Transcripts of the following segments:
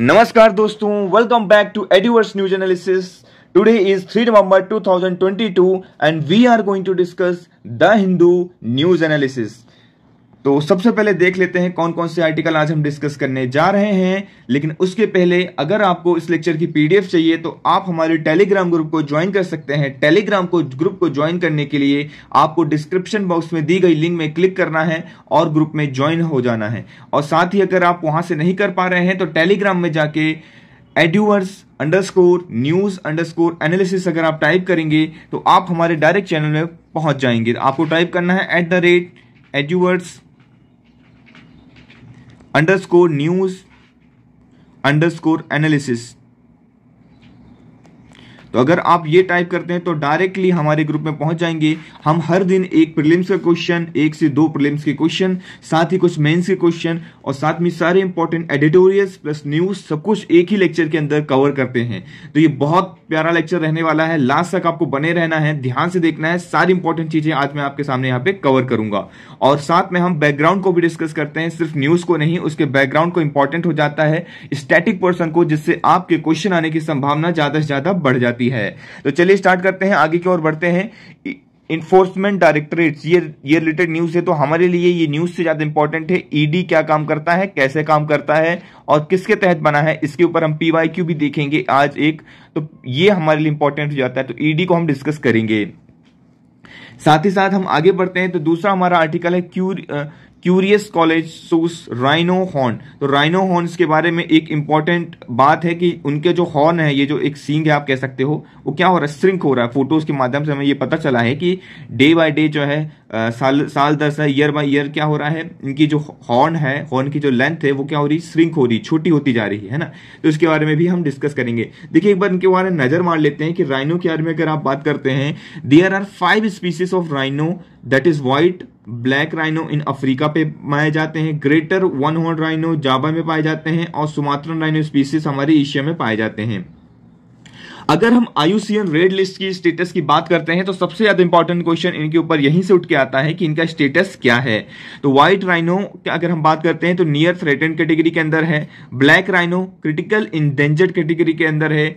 नमस्कार दोस्तों welcome back to Eduverse news analysis today is 3 November 2022 and we are going to discuss the Hindu news analysis तो सबसे पहले देख लेते हैं कौन कौन से आर्टिकल आज हम डिस्कस करने जा रहे हैं लेकिन उसके पहले अगर आपको इस लेक्चर की पीडीएफ चाहिए तो आप हमारे टेलीग्राम ग्रुप को ज्वाइन कर सकते हैं टेलीग्राम को ग्रुप को ज्वाइन करने के लिए आपको डिस्क्रिप्शन बॉक्स में दी गई लिंक में क्लिक करना है और ग्रुप में ज्वाइन हो जाना है और साथ ही अगर आप वहां से नहीं कर पा रहे हैं तो टेलीग्राम में जाके Eduverse underscore news underscore analysis अगर आप टाइप करेंगे तो आप हमारे डायरेक्ट चैनल में पहुंच जाएंगे आपको टाइप करना है at the rate Eduverse underscore news underscore analysis तो अगर आप ये टाइप करते हैं तो डायरेक्टली हमारे ग्रुप में पहुंच जाएंगे हम हर दिन एक प्रिलिम्स का क्वेश्चन एक से दो प्रिलिम्स के क्वेश्चन साथ ही कुछ मेंस के क्वेश्चन और साथ में सारे इंपॉर्टेंट एडिटोरियल्स प्लस न्यूज सब कुछ एक ही लेक्चर के अंदर कवर करते हैं तो ये बहुत प्यारा लेक्चर रहने वाला है लास्ट तक आपको बने रहना है ध्यान से देखना है सारी इंपॉर्टेंट चीजें आज मैं आपके सामने यहाँ पे कवर करूंगा और साथ में हम बैकग्राउंड को भी डिस्कस करते हैं सिर्फ न्यूज को नहीं उसके बैकग्राउंड को इंपॉर्टेंट हो जाता है स्टैटिक पर्सन को जिससे आपके क्वेश्चन आने की संभावना ज्यादा से ज्यादा बढ़ जाती जाती है तो चलिए स्टार्ट करते हैं आगे की ओर बढ़ते हैं इन्फोर्समेंट e, डायरेक्टरेट्स ये ये रिलेटेड न्यूज है तो हमारे लिए ये न्यूज से ज्यादा इंपॉर्टेंट है ईडी e क्या काम करता है कैसे काम करता है और किसके तहत बना है इसके ऊपर हम पीवाईक्यू भी देखेंगे आज एक तो ये हमारे लिए इंपॉर्टेंट हो जाता है तो ईडी e को हम डिस्कस करेंगे साथ ही साथ हम आगे बढ़ते हैं तो दूसरा हमारा आर्टिकल है क्यू क्यूरियस कॉलेज सूस राइनो हॉर्न तो राइनो हॉर्न्स के बारे में एक इंपॉर्टेंट बात है कि उनके जो हॉर्न है ये जो एक सींग है आप कह सकते हो वो क्या हो रहा है श्रिंक हो रहा है फोटोज के माध्यम से हमें ये पता चला है कि डे बाय डे जो है साल साल दर साल ईयर बाई ईयर क्या हो रहा है इनकी जो हॉर्न है हॉर्न की जो लेंथ है वो क्या हो रही है श्रिंक हो रही छोटी होती जा रही है ना तो इसके बारे में भी हम डिस्कस करेंगे देखिए एक बार इनके बारे में नजर मार लेते हैं कि राइनो के बारे में अगर आप बात करते हैं there are five species of rhino that is white black rhino in Africa पे पाए जाते हैं greater one horn rhino Java में पाए जाते हैं और सुमात्रन राइनो स्पीसीज हमारे एशिया में पाए जाते हैं अगर हम आयुसीएन रेड लिस्ट की स्टेटस की बात करते हैं तो सबसे ज्यादा इंपॉर्टेंट क्वेश्चन इनके ऊपर यहीं से उठ के आता है कि इनका स्टेटस क्या है तो व्हाइट राइनो अगर हम बात करते हैं तो नियर थ्रेटेड कैटेगरी के अंदर है black rhino critical endangered category के अंदर है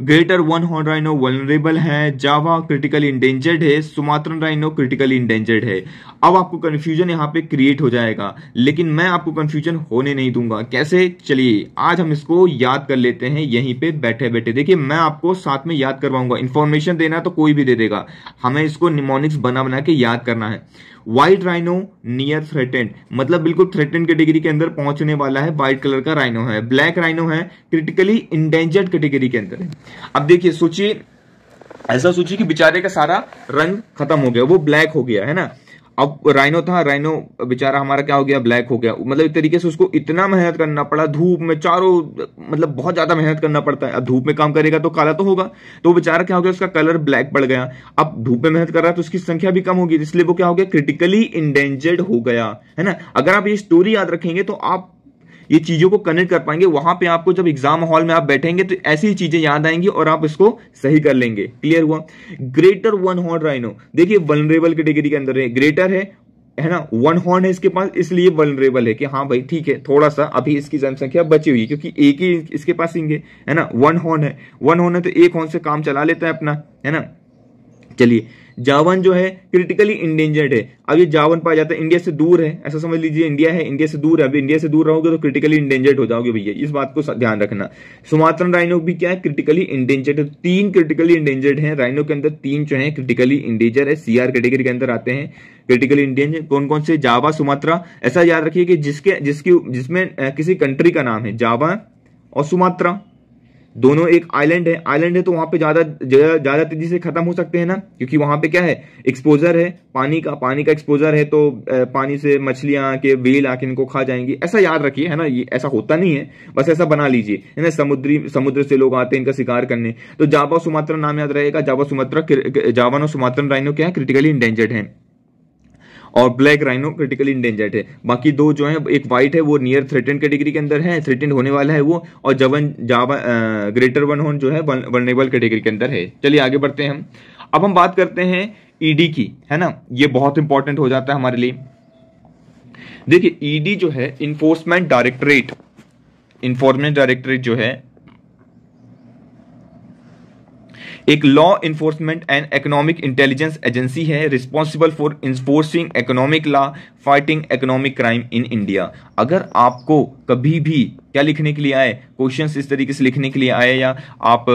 greater one horn rhino vulnerable है जावा क्रिटिकली इंडेंजर्ड है सुमात्रन राइनो क्रिटिकली इंडेंजर्ड है अब आपको कन्फ्यूजन यहाँ पे क्रिएट हो जाएगा लेकिन मैं आपको कन्फ्यूजन होने नहीं दूंगा कैसे चलिए आज हम इसको याद कर लेते हैं यहीं पे बैठे बैठे देखिए मैं आपको साथ में याद करवाऊंगा इन्फॉर्मेशन देना तो कोई भी दे देगा हमें इसको निमोनिक्स बना बना के याद करना है व्हाइट राइनो नियर थ्रेटेंड मतलब बिल्कुल थ्रेटेंड कैटेगरी के अंदर पहुंचने वाला है व्हाइट कलर का राइनो है ब्लैक राइनो है क्रिटिकली इंडेंजर्ड कैटेगरी के अंदर है अब देखिए सोचिए ऐसा सोचिए कि बेचारे का सारा रंग खत्म हो गया वो ब्लैक हो गया है ना अब राइनो था राइनो बेचारा हमारा क्या हो गया ब्लैक हो गया मतलब एक तरीके से उसको इतना मेहनत करना पड़ा धूप में चारों मतलब बहुत ज्यादा मेहनत करना पड़ता है अब धूप में काम करेगा तो काला तो होगा तो बेचारा क्या हो गया उसका कलर ब्लैक पड़ गया अब धूप में मेहनत कर रहा है तो उसकी संख्या भी कम होगी तो इसलिए वो क्या हो गया क्रिटिकली इंडेंजर्ड हो गया है ना अगर आप ये स्टोरी याद रखेंगे तो आप ये चीज़ों को कनेक्ट कर पाएंगे वहां पे आपको जब एग्जाम हॉल में आप बैठेंगे तो ऐसी चीज़ें याद आएंगी और आप इसको सही कर लेंगे क्लियर हुआ ग्रेटर वन हॉर्न राइनो देखिए वनरेबल कैटेगरी के अंदर ग्रेटर है है ना वन हॉर्न है इसके पास इसलिए वनरेबल है कि हाँ भाई ठीक है थोड़ा सा अभी इसकी जनसंख्या बची हुई है क्योंकि एक ही इसके पास सिंग है है ना वन हॉर्न है वन हॉर्न है तो एक हॉर्न से काम चला लेता है अपना है ना चलिए जावन जो है क्रिटिकली इंडेंजर्ड है अब ये जावन पाया जाता है इंडिया से दूर है ऐसा समझ लीजिए इंडिया है इंडिया से दूर है अभी इंडिया से दूर रहोगे तो क्रिटिकली इंडेंजर्ड हो जाओगे भैया इस बात को ध्यान रखना सुमात्रन राइनो भी क्या है क्रिटिकली इंडेंजर्ड है तीन क्रिटिकली इंडेंजर्ड है राइनो के अंदर तीन जो है क्रिटिकली इंडेंजर है सीआर कैटेगरी के अंदर आते हैं क्रिटिकल इंडियन कौन कौन से जावा सुमात्रा ऐसा याद रखिए कि जिसके जिसकी जिसमें किसी कंट्री का नाम है जावा और सुमात्रा दोनों एक आइलैंड है आइलैंड है तो वहां पे ज्यादा ज्यादा तेजी से खत्म हो सकते हैं ना क्योंकि वहां पे क्या है एक्सपोजर है पानी का पानी का एक्सपोजर है तो पानी से मछलियां के वेल आके इनको खा जाएंगी ऐसा याद रखिए है ना ये ऐसा होता नहीं है बस ऐसा बना लीजिए है ना समुद्री समुद्र से लोग आते हैं इनका शिकार करने तो जावा सुमात्रा नाम याद रहेगा जावा सुमात्रा जावानो सुमात्रा राइनो क्या है क्रिटिकली इंडेंजर्ड है और ब्लैक राइनो क्रिटिकली इंडेंजर्ड है बाकी दो जो है एक व्हाइट है वो नियर थ्रेटेंड कैटेगरी के अंदर है थ्रेटेंड होने वाला है वो और जवन जावा ग्रेटर वन होन जो है वर्नेबल कैटेगरी के अंदर है चलिए आगे बढ़ते हैं हम अब हम बात करते हैं ईडी e की है ना ये बहुत इंपॉर्टेंट हो जाता है हमारे लिए देखिए ईडी e जो है इन्फोर्समेंट डायरेक्टरेट इन्फोर्समेंट डायरेक्टरेट जो है एक law enforcement and economic intelligence agency है responsible for enforcing economic law fighting economic crime in India अगर आपको कभी भी क्या लिखने के लिए आए क्वेश्चन इस तरीके से लिखने के लिए आए या आप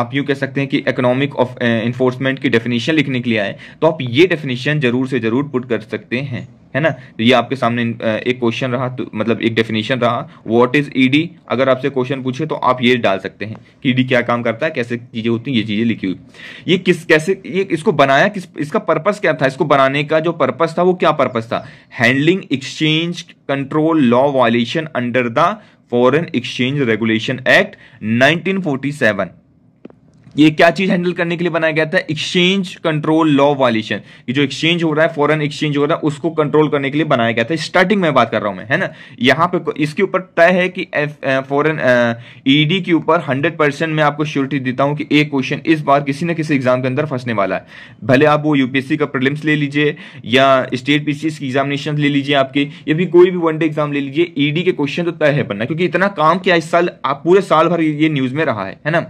आप यूँ कह सकते हैं कि इकोनॉमिक ऑफ इन्फोर्समेंट की डेफिनेशन लिखने के लिए आए तो आप ये डेफिनेशन जरूर से जरूर पुट कर सकते हैं है ना तो ये आपके सामने एक क्वेश्चन रहा तो मतलब एक डेफिनेशन रहा व्हाट इज ईडी अगर आपसे क्वेश्चन पूछे तो आप ये डाल सकते हैं कि ईडी e क्या काम करता है कैसे चीजें होती हैं ये चीजें लिखी हुई ये किस कैसे ये इसको बनाया किस इसका पर्पस क्या था इसको बनाने का जो पर्पस था वो क्या पर्पस था handling exchange control law violation under the foreign exchange regulation act nineteen ये क्या चीज हैंडल करने के लिए बनाया गया था एक्सचेंज कंट्रोल लॉ वॉलिशन ये जो एक्सचेंज हो रहा है फॉरेन एक्सचेंज हो रहा है उसको कंट्रोल करने के लिए बनाया गया था स्टार्टिंग में बात कर रहा हूं मैं है ना यहां पे इसके ऊपर तय है कि फॉरेन ईडी e के ऊपर 100 परसेंट मैं आपको श्योरिटी देता हूं कि एक क्वेश्चन इस बार किसी ना किसी एग्जाम के अंदर फंसने वाला है भले आप वो यूपीएससी का प्रिलिम्स ले लीजिए या स्टेट पीसीएस की एग्जामिनेशन ले लीजिए आपके या फिर कोई भी वनडे एग्जाम ले लीजिए ईडी e के क्वेश्चन तो तय है बनना क्योंकि इतना काम किया इस साल आप पूरे साल भर ये न्यूज में रहा है ना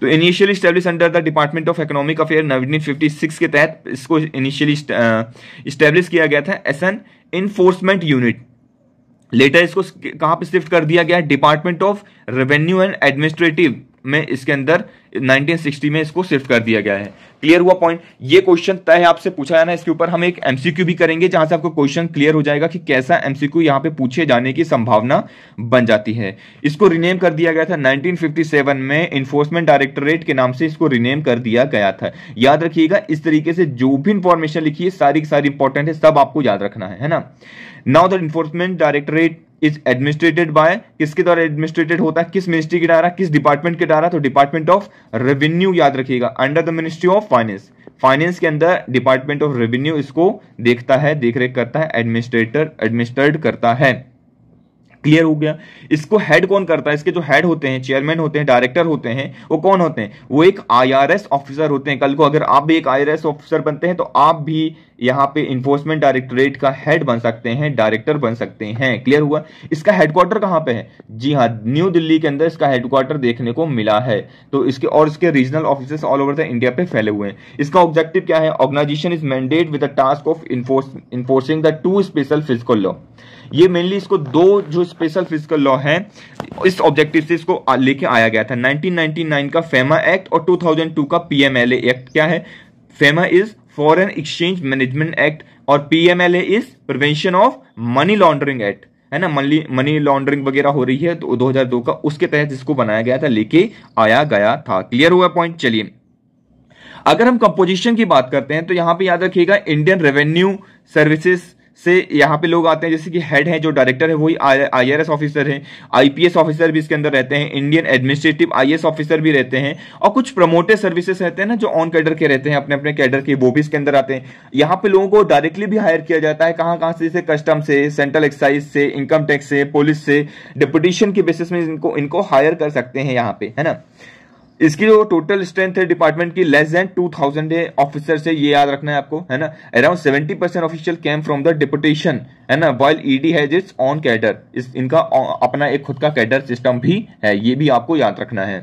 तो initially establish under the department of economic affair six के तहत इसको इनिशियली स्टैब्लिश किया गया था as an enforcement unit later इसको कहां पर शिफ्ट कर दिया गया department of revenue and administrative में इसके अंदर 1960 में इसको शिफ्ट कर दिया गया है क्लियर हुआ पॉइंट ये क्वेश्चन तय है आपसे पूछा जाना इसके ऊपर हम एक एमसीक्यू भी करेंगे जहां से आपको क्वेश्चन क्लियर हो जाएगा कि कैसा एमसीक्यू यहां पे पूछे जाने की संभावना बन जाती है इसको रिनेम कर दिया गया था 1957 में इन्फोर्समेंट डायरेक्टोरेट के नाम से इसको रिनेम कर दिया गया था याद रखिएगा इस तरीके से जो भी इंफॉर्मेशन लिखी है सारी की सारी इंपॉर्टेंट है सब आपको याद रखना है, है ना now the enforcement directorate is administrated by किसके द्वारा एडमिनिस्ट्रेटेड होता है किस मिनिस्ट्री के द्वारा किस डिपार्टमेंट के द्वारा तो डिपार्टमेंट ऑफ रेवेन्यू याद रखिएगा under the ministry of finance finance के अंदर डिपार्टमेंट ऑफ रेवेन्यू इसको देखता है देखरेख करता है एडमिनिस्ट्रेटर एडमिनिस्ट्रेट करता है क्लियर हो गया इसको हेड कौन करता है इसके जो हेड होते हैं चेयरमैन होते हैं डायरेक्टर होते हैं वो कौन होते हैं वो एक आईआरएस ऑफिसर होते हैं कल को अगर आप भी एक आईआरएस ऑफिसर बनते हैं तो आप भी यहाँ पे इन्फोर्समेंट डायरेक्टोरेट का हेड बन सकते हैं डायरेक्टर बन सकते हैं क्लियर हुआ इसका हेडक्वार्टर कहाँ पे है जी हाँ न्यू दिल्ली के अंदर इसका हेडक्वार्टर देखने को मिला है तो इसके और इसके regional office all over the India पे फैले हुए हैं इसका ऑब्जेक्टिव क्या है organisation is mandate with the task of enforcing the two special physical law ये मेनली इसको दो जो स्पेशल फिजिकल लॉ है इस ऑब्जेक्टिव से इसको लेके आया गया था 1999 का फेमा एक्ट और 2002 का पीएमएलए एक्ट क्या है FEMA is foreign exchange management act और PMLA is prevention of money laundering act है ना मनी मनी लॉन्ड्रिंग वगैरह हो रही है तो 2002 का उसके तहत इसको बनाया गया था लेके आया गया था क्लियर हुआ पॉइंट चलिए अगर हम कंपोजिशन की बात करते हैं तो यहां पे याद रखिएगा इंडियन रेवेन्यू सर्विसेज से यहाँ पे लोग आते हैं जैसे कि हेड है जो डायरेक्टर है वही आई आर ऑफिसर है आईपीएस ऑफिसर भी इसके अंदर रहते हैं इंडियन एडमिनिस्ट्रेटिव आई ऑफिसर भी रहते हैं और कुछ प्रमोटेड सर्विसेज रहते हैं ना जो ऑन कैडर के रहते हैं अपने अपने कैडर के वो भी इसके अंदर आते हैं यहाँ पे लोगों को डायरेक्टली भी हायर किया जाता है कहाँ कहाँ से जैसे कस्टम से सेंट्रल एक्साइज से इनकम टैक्स से पुलिस से डिपुटेशन के बेसिस में इनको इनको हायर कर सकते हैं यहाँ पे है ना इसकी जो टोटल स्ट्रेंथ है डिपार्टमेंट की लेस देन 2000 है ऑफिसर से ये याद रखना है आपको है ना around 70 percent official came from the deputation है ना बॉयल ED has its own cadre इस इनका अपना एक खुद का कैडर सिस्टम भी है ये भी आपको याद रखना है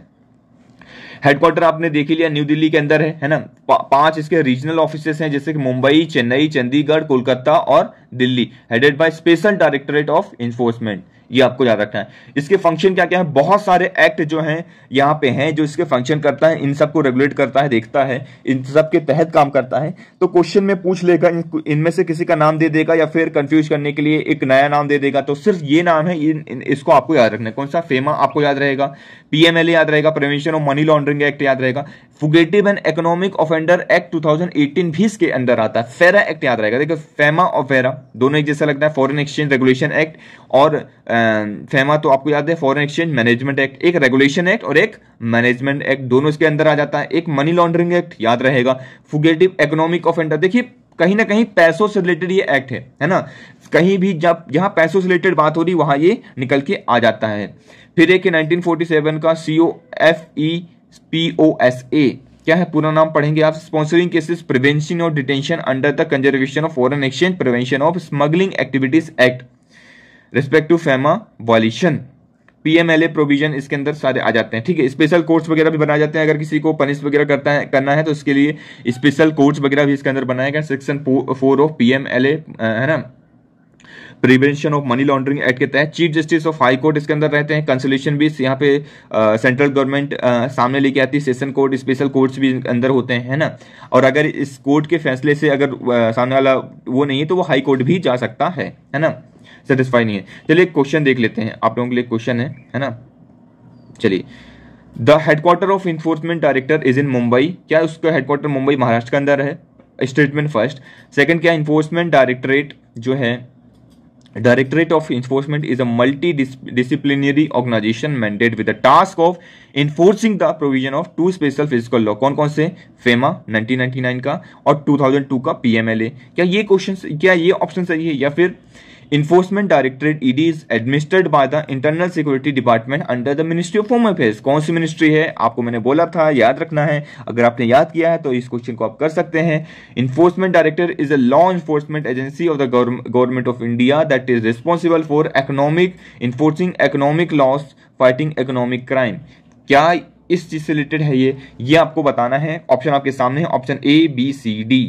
हेडक्वार्टर आपने देख लिया न्यू दिल्ली के अंदर है है ना पा, पांच इसके रीजनल ऑफिसेस हैं जैसे कि मुंबई चेन्नई चंडीगढ़ कोलकाता और Delhi headed by special directorate of enforcement ये आपको याद रखना है इसके फंक्शन क्या क्या है बहुत सारे एक्ट जो हैं यहाँ पे हैं जो इसके फंक्शन करता है इन सब को रेगुलेट करता है देखता है इन सब के तहत काम करता है तो क्वेश्चन में पूछ लेगा इनमें से किसी का नाम दे देगा या फिर कंफ्यूज करने के लिए एक नया नाम दे देगा तो सिर्फ ये नाम है इन, इन, इसको आपको याद रखना है कौन सा फेमा आपको याद रहेगा पीएमएलए याद रहेगा prevention of money laundering act याद रहेगा fugitive and economic offender act 2018 भी इसके अंदर आता है फेरा एक्ट याद रहेगा देखो फेमा और फेरा दोनों एक जैसा लगता है फॉरेन एक्सचेंज रेगुलेशन एक्ट और फेमा अं, तो आपको याद है फॉरेन एक्सचेंज मैनेजमेंट एक्ट एक रेगुलेशन एक्ट और एक मैनेजमेंट एक्ट दोनों इसके अंदर आ जाता है एक मनी लॉन्ड्रिंग एक्ट याद रहेगा फुगेटिव इकोनॉमिक ऑफेंडर देखिए कहीं ना कहीं पैसों से रिलेटेड ये एक्ट है है ना कहीं भी जब जहां पैसों से रिलेटेड बात हो रही वहां ये निकल के आ जाता है फिर एक 1947 का C O F E P O S A क्या है पूरा नाम पढ़ेंगे आप स्पॉन्सरिंग केसेस प्रिवेंशन और detention under the conservation of foreign exchange prevention of smuggling activities act respect to FEMA वॉल्यूशन पीएमएलए प्रोविजन इसके अंदर सारे आ जाते हैं ठीक है स्पेशल कोर्स वगैरह भी बनाए जाते हैं अगर किसी को पनिश वगैरह करता है करना है तो इसके लिए स्पेशल कोर्स वगैरह भी इसके अंदर बनाया गया सेक्शन फोर ऑफ पीएमएलए है ना prevention of money laundering act के तहत chief justice of high court इसके अंदर रहते हैं कंसुलेशन भी यहाँ पे सेंट्रल गवर्नमेंट सामने लेके आती है सेशन कोर्ट स्पेशल कोर्ट्स भी अंदर होते हैं ना और अगर इस कोर्ट के फैसले से अगर आ, सामने वाला वो नहीं है तो वो हाई कोर्ट भी जा सकता है है ना सेटिस्फाई नहीं है चलिए क्वेश्चन देख लेते हैं आप लोगों के लिए क्वेश्चन है है ना चलिए the headquarter of enforcement director is in Mumbai क्या उसका हेडक्वार्टर मुंबई महाराष्ट्र के अंदर है स्टेटमेंट फर्स्ट सेकंड क्या इन्फोर्समेंट डायरेक्टरेट जो है directorate of enforcement is a multi disciplinary organisation mandate with the task of enforcing the provision of two special physical law कौन कौन से फेमा 1999 का और 2002 का पीएमएलए क्या ये क्वेश्चन क्या ये ऑप्शन सही है या फिर enforcement directorate ED is administered by the internal security department under the ministry of home affairs कौन सी मिनिस्ट्री है आपको मैंने बोला था याद रखना है अगर आपने याद किया है तो इस क्वेश्चन को आप कर सकते हैं enforcement director is a law enforcement agency of the government of India that is responsible for economic enforcing economic laws fighting economic crime क्या इस चीज से रिलेटेड है ये ये आपको बताना है ऑप्शन आपके सामने है option A B C D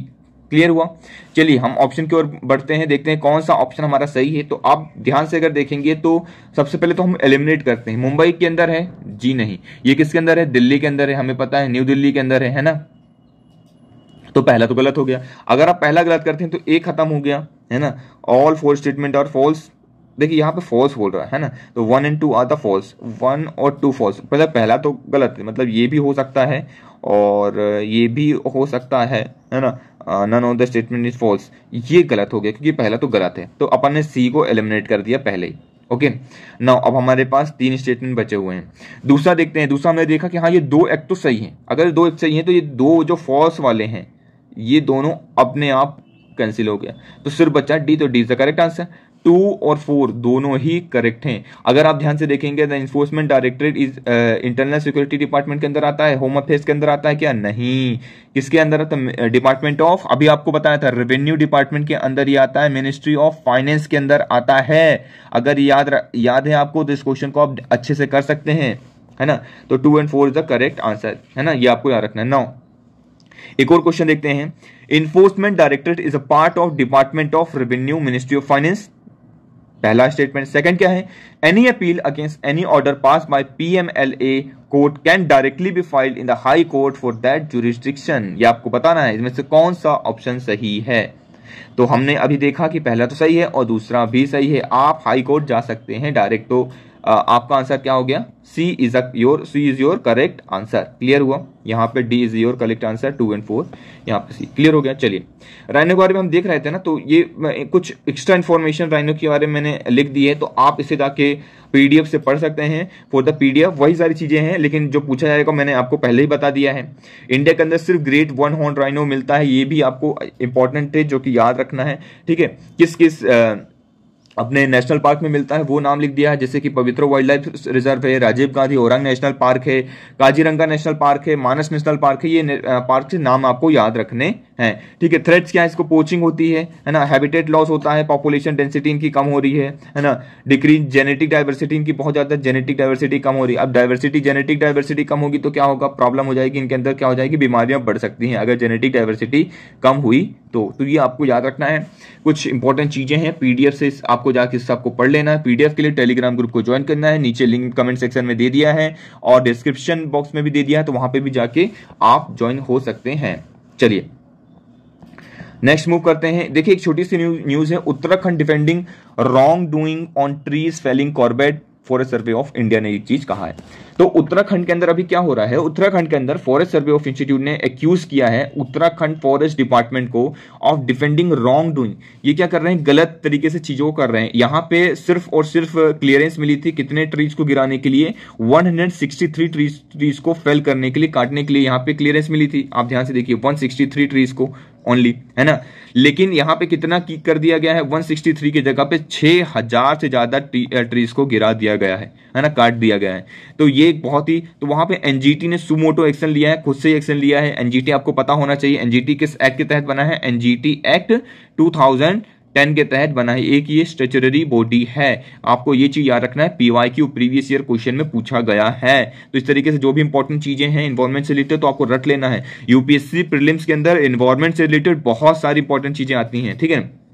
clear हुआ चलिए हम ऑप्शन की ओर बढ़ते हैं देखते हैं कौन सा ऑप्शन हमारा सही है तो आप ध्यान से अगर देखेंगे तो सबसे पहले तो हम एलिमिनेट करते हैं मुंबई के अंदर है जी नहीं ये किसके अंदर है दिल्ली के अंदर है हमें पता है न्यू दिल्ली के अंदर है है ना तो पहला तो गलत हो गया अगर आप पहला गलत करते हैं तो ए खत्म हो गया है ना ऑल फोर स्टेटमेंट और फॉल्स देखिए यहाँ पे फॉल्स बोल रहा है ना तो one and two are the false one और टू फॉल्स पहले पहला तो गलत मतलब ये भी हो सकता है और ये भी हो सकता है है ना none of the statement is false ये गलत हो गया क्योंकि पहला तो गलत है तो अपन ने सी को एलिमिनेट कर दिया पहले ही ओके नाउ अब हमारे पास तीन स्टेटमेंट बचे हुए हैं दूसरा देखते हैं दूसरा हमने देखा कि हाँ ये दो एक्ट तो सही हैं अगर दो एक्ट सही हैं तो ये दो जो फॉल्स वाले हैं ये दोनों अपने आप कैंसिल हो गया तो सिर्फ बच्चा डी तो D is the correct answer two और फोर दोनों ही करेक्ट हैं अगर आप ध्यान से देखेंगे the enforcement directorate is internal security department के अंदर आता है होम अफेयर्स के अंदर आता है क्या नहीं किसके अंदर आता है डिपार्टमेंट ऑफ uh, अभी आपको बताया था रेवेन्यू डिपार्टमेंट के अंदर ही आता है मिनिस्ट्री ऑफ फाइनेंस के अंदर आता है अगर याद याद है आपको तो इस क्वेश्चन को आप अच्छे से कर सकते हैं है ना तो two and four is the correct answer है ना ये आपको याद रखना है नौ एक और क्वेश्चन देखते हैं enforcement directorate is a part of department of revenue ministry of finance पहला स्टेटमेंट सेकंड क्या है any appeal against any order pass by PMLA court can directly be filed in the high court for that jurisdiction ये आपको बताना है इसमें से कौन सा ऑप्शन सही है तो हमने अभी देखा कि पहला तो सही है और दूसरा भी सही है आप हाई कोर्ट जा सकते हैं डायरेक्ट तो आपका आंसर क्या हो गया C is a your C is your correct answer clear हुआ यहाँ पे D is your correct answer two and four यहाँ पे सी क्लियर हो गया चलिए राइनो के बारे में हम देख रहे थे ना तो ये कुछ एक्स्ट्रा इन्फॉर्मेशन राइनो के बारे में मैंने लिख दी है तो आप इसे जाके पीडीएफ से पढ़ सकते हैं फॉर द पीडीएफ वही सारी चीजें हैं लेकिन जो पूछा जाएगा मैंने आपको पहले ही बता दिया है इंडिया के अंदर सिर्फ ग्रेट वन हॉर्न राइनो मिलता है ये भी आपको इंपॉर्टेंट है जो कि याद रखना है ठीक है किस किस आ, अपने नेशनल पार्क में मिलता है वो नाम लिख दिया है जैसे कि पवित्र वाइल्ड लाइफ रिजर्व है राजीव गांधी औरंग नेशनल पार्क है काजीरंगा नेशनल पार्क है मानस नेशनल पार्क है ये पार्क के नाम आपको याद रखने है ठीक है थ्रेट्स क्या है इसको पोचिंग होती है है ना हैबिटेट लॉस होता है पॉपुलेशन डेंसिटी इनकी कम हो रही है है ना डिक्रीज जेनेटिक डाइवर्सिटी इनकी बहुत ज़्यादा जेनेटिक डाइवर्सिटी कम हो रही है अब डाइवर्सिटी जेनेटिक डाइवर्सिटी कम होगी तो क्या होगा प्रॉब्लम हो जाएगी इनके अंदर क्या हो जाएगी बीमारियां बढ़ सकती हैं अगर जेनेटिक डाइवर्सिटी कम हुई तो तो ये आपको याद रखना है कुछ इंपॉर्टेंट चीज़ें हैं पीडीएफ से आपको जाके इस सबको पढ़ लेना है पीडीएफ के लिए टेलीग्राम ग्रुप को ज्वाइन करना है नीचे लिंक कमेंट सेक्शन में दे दिया है और डिस्क्रिप्शन बॉक्स में भी दे दिया है तो वहाँ पर भी जाके आप ज्वाइन हो सकते हैं चलिए नेक्स्ट मूव करते हैं देखिए एक छोटी सी न्यूज है Uttarakhand defending wrong doing on trees felling Corbett forest survey of India ने एक चीज कहा है तो उत्तराखंड के अंदर अभी क्या हो रहा है उत्तराखंड के अंदर फॉरेस्ट सर्वे ऑफ इंस्टीट्यूट ने एक्यूज किया है उत्तराखंड फॉरेस्ट डिपार्टमेंट को ऑफ डिफेंडिंग रॉन्ग डूइंग ये क्या कर रहे हैं गलत तरीके से चीजों को कर रहे हैं यहां पे सिर्फ और सिर्फ क्लियरेंस मिली थी कितने ट्रीज को गिराने के लिए 163 ट्रीज ट्रीज को फेल करने के लिए काटने के लिए यहां पे क्लियरेंस मिली थी आप ध्यान से देखिए 163 ट्रीज को ओनली है ना लेकिन यहां पे कितना की कर दिया गया है 163 की जगह पे 6000 से ज्यादा ट्रीज को गिरा दिया गया है है ना काट दिया गया है तो ये एक बहुत ही तो वहां पे एनजीटी ने सुमोटो एक्शन लिया है खुद से एक्शन लिया है एनजीटी आपको पता होना चाहिए एनजीटी किस एक्ट के तहत बना है एनजीटी एक्ट 2000 टेन के तहत बना है एक ये स्टेचुररी बॉडी है आपको ये चीज याद रखना है P Y Q previous year question में पूछा गया है तो इस तरीके से जो भी इंपॉर्टेंट चीजें हैं इन्वायरमेंट से रिलेटेड तो आपको रट लेना है यूपीएससी प्रिलिम्स के अंदर इन्वायरमेंट से रिलेटेड बहुत सारी इंपॉर्टेंट चीजें आती हैं ठीक है थीके?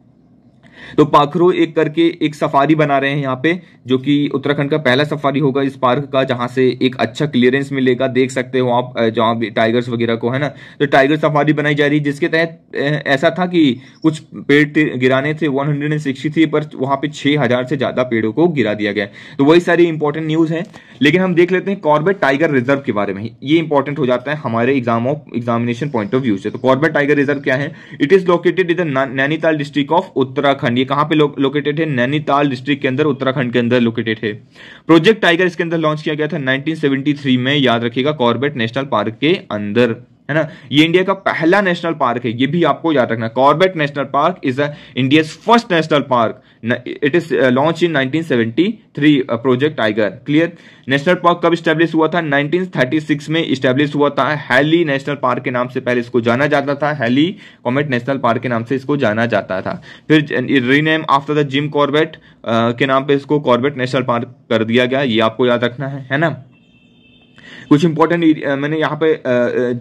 तो पाखरो एक करके एक सफारी बना रहे हैं यहाँ पे जो कि उत्तराखंड का पहला सफारी होगा इस पार्क का जहां से एक अच्छा क्लियरेंस मिलेगा देख सकते हो आप जहां टाइगर्स वगैरह को है ना तो टाइगर सफारी बनाई जा रही है जिसके तहत ऐसा था कि कुछ पेड़ गिराने थे 163 पर वहाँ पे 6000 से ज़्यादा पेड़ों को गिरा दिया गया तो वही सारी इंपॉर्टेंट न्यूज़ है लेकिन हम देख लेते हैं कॉर्बेट टाइगर रिजर्व के बारे में ये इंपॉर्टेंट हो जाता है हमारे exam of examination point of view से तो कॉर्बेट टाइगर रिजर्व क्या है it is located in the Nainital district of Uttarakhand ये कहाँ पे लोकेटेड है नैनीताल डिस्ट्रिक्ट के अंदर उत्तराखंड के अंदर लोकेटेड है प्रोजेक्ट टाइगर इसके अंदर लॉन्च किया गया था 1973 में याद रखिएगा कॉर्बेट नेशनल पार्क के अंदर है ना ये इंडिया का पहला नेशनल पार्क है ये भी आपको याद रखना Corbett national park is a India first national park it is launch in 1973 project tiger clear national park कब स्टैब्लिश हुआ था 1936 में स्टैब्लिश हुआ था हैली नेशनल पार्क के नाम से पहले इसको जाना जाता था हैली कॉमेट नेशनल पार्क के नाम से इसको जाना जाता था फिर rename after the Jim Corbett के नाम पर इसको कॉर्बेट नेशनल पार्क कर दिया गया ये आपको याद रखना है है ना कुछ इंपॉर्टेंट मैंने यहाँ पे